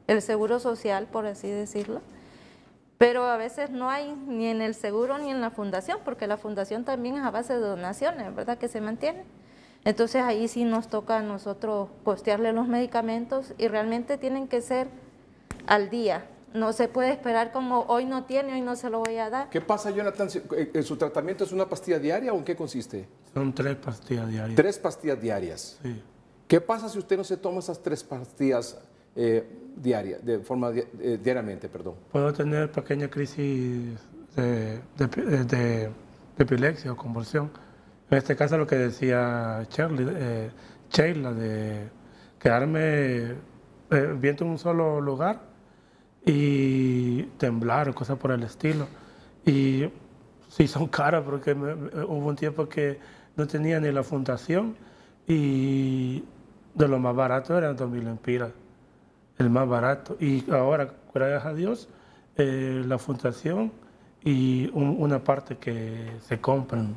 el, seguro social, por así decirlo, pero a veces no hay ni en el seguro ni en la fundación, porque la fundación también es a base de donaciones, ¿verdad? Que se mantiene. Entonces ahí sí nos toca a nosotros costearle los medicamentos y realmente tienen que ser al día, no se puede esperar como hoy no tiene, hoy no se lo voy a dar. ¿Qué pasa, Jonathan? Eh, eh, ¿Su tratamiento es una pastilla diaria o en qué consiste? Son tres pastillas diarias. Tres pastillas diarias. Sí. ¿Qué pasa si usted no se toma esas tres pastillas eh, diarias, de forma diariamente, perdón? Puedo tener pequeña crisis de, epilepsia o convulsión. En este caso lo que decía Charlie, eh, Sheila, de quedarme viento en un solo lugar y temblar, cosas por el estilo. Y sí, son caras porque hubo un tiempo que no tenía ni la fundación y de lo más barato eran 2.000 empiras, el más barato. Y ahora, gracias a Dios, eh, la fundación y una parte que se compran.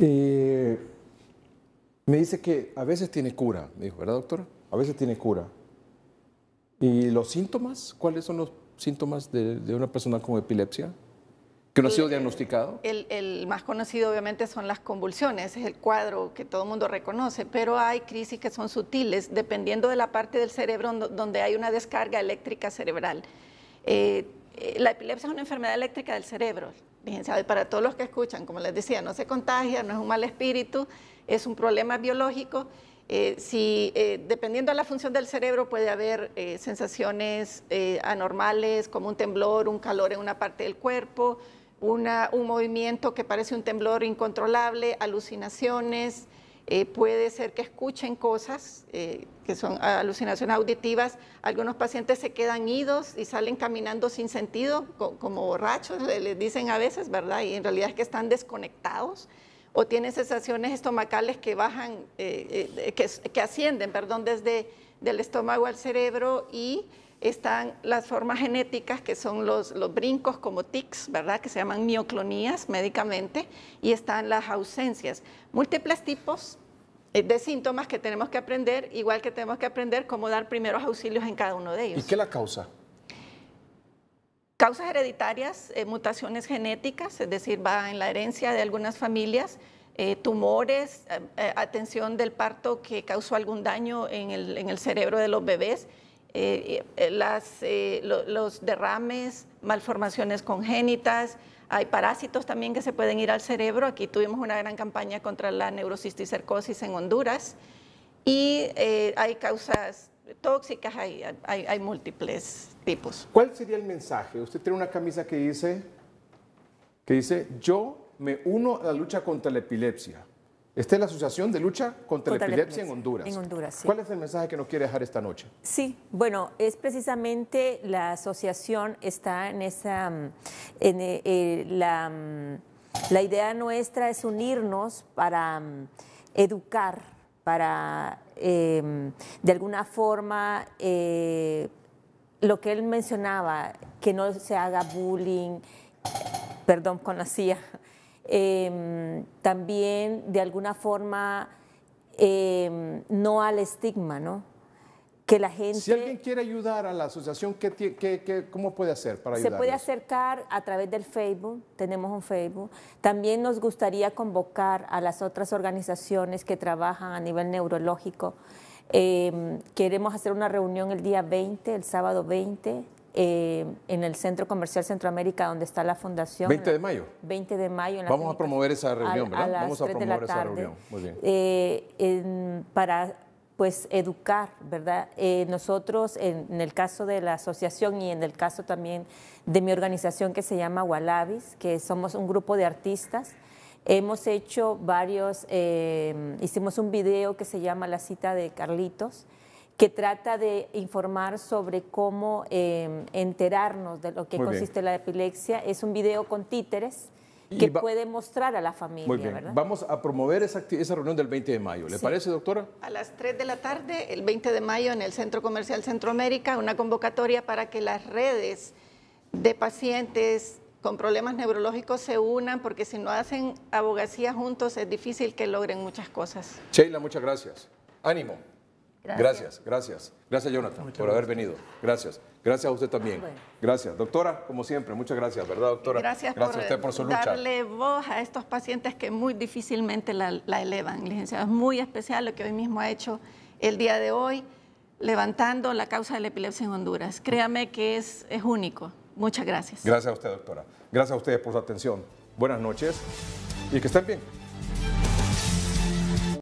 Eh, me dice que a veces tiene cura, dijo, ¿verdad, doctor? A veces tiene cura. ¿Y los síntomas? ¿Cuáles son los síntomas de, una persona con epilepsia? ¿Que no ha sido diagnosticado? El, más conocido obviamente son las convulsiones, es el cuadro que todo el mundo reconoce, pero hay crisis que son sutiles, dependiendo de la parte del cerebro donde hay una descarga eléctrica cerebral. Eh, eh, la epilepsia es una enfermedad eléctrica del cerebro, fíjense, para todos los que escuchan, como les decía, no se contagia, no es un mal espíritu, es un problema biológico eh, si, eh, dependiendo de la función del cerebro, puede haber eh, sensaciones anormales, como un temblor, un calor en una parte del cuerpo, un movimiento que parece un temblor incontrolable, alucinaciones. puede ser que escuchen cosas que son alucinaciones auditivas. Algunos pacientes se quedan idos y salen caminando sin sentido, como borrachos, les dicen a veces, ¿verdad? Y en realidad es que están desconectados o tienen sensaciones estomacales que bajan, eh, eh, que, ascienden, perdón, desde del estómago al cerebro y están las formas genéticas que son los, brincos como tics, ¿verdad? Que se llaman mioclonías médicamente y están las ausencias. Múltiples tipos eh, de síntomas que tenemos que aprender, igual que tenemos que aprender cómo dar primeros auxilios en cada uno de ellos. ¿Y qué la causa? Causas hereditarias, eh, mutaciones genéticas, es decir, va en la herencia de algunas familias, eh, tumores, eh, atención del parto que causó algún daño en el, cerebro de los bebés, los derrames, malformaciones congénitas, hay parásitos también que se pueden ir al cerebro. Aquí tuvimos una gran campaña contra la neurocisticercosis en Honduras. Y hay causas tóxicas hay, múltiples tipos. ¿Cuál sería el mensaje? Usted tiene una camisa que dice, que dice, yo me uno a la lucha contra la epilepsia. Esta es la Asociación de Lucha contra, la, epilepsia en Honduras. En ¿Cuál es el mensaje que nos quiere dejar esta noche? Sí, bueno, es precisamente la asociación está en esa, en, eh, eh, la, la idea nuestra es unirnos para mm, educar para em, de alguna forma eh, lo que él mencionaba, que no se haga bullying, perdón, con la CIA, em, también de alguna forma em, no al estigma, ¿no? la gente... Si alguien quiere ayudar a la asociación, ¿qué, qué, cómo puede hacer para ayudar? Se puede acercar a través del Facebook, tenemos un Facebook. También nos gustaría convocar a las otras organizaciones que trabajan a nivel neurológico. Em, queremos hacer una reunión el día 20, el sábado 20, em, en el Centro Comercial Centroamérica, donde está la fundación. 20 de mayo. 20 de mayo. Vamos a promover esa reunión, ¿verdad? Vamos a promover esa reunión. Muy bien. Eh, para pues educar, ¿verdad? Eh, nosotros, en, el caso de la asociación y en el caso también de mi organización que se llama Walabis, que somos un grupo de artistas, hemos hecho varios, em, hicimos un video que se llama La cita de Carlitos, que trata de informar sobre cómo em, enterarnos de lo que consiste la epilepsia. Es un video con títeres que puede mostrar a la familia. ¿verdad? vamos a promover esa, esa, reunión del 20 de mayo. ¿Le parece, doctora? A las 3 de la tarde, el 20 de mayo, en el Centro Comercial Centroamérica, una convocatoria para que las redes de pacientes con problemas neurológicos se unan, porque si no hacen abogacía juntos es difícil que logren muchas cosas. Sheila, muchas gracias. Ánimo. Gracias, gracias. Gracias, Jonathan, por haber venido. Gracias. Gracias a usted también. Gracias. Doctora, como siempre, muchas gracias, ¿verdad, doctora? Gracias, por, a usted por su lucha. darle voz a estos pacientes que muy difícilmente la, elevan, licenciado. Es muy especial lo que hoy mismo ha hecho el día de hoy, levantando la causa de la epilepsia en Honduras. Créame que es, es único. Muchas gracias. Gracias a usted, doctora. Gracias a ustedes por su atención. Buenas noches y que estén bien.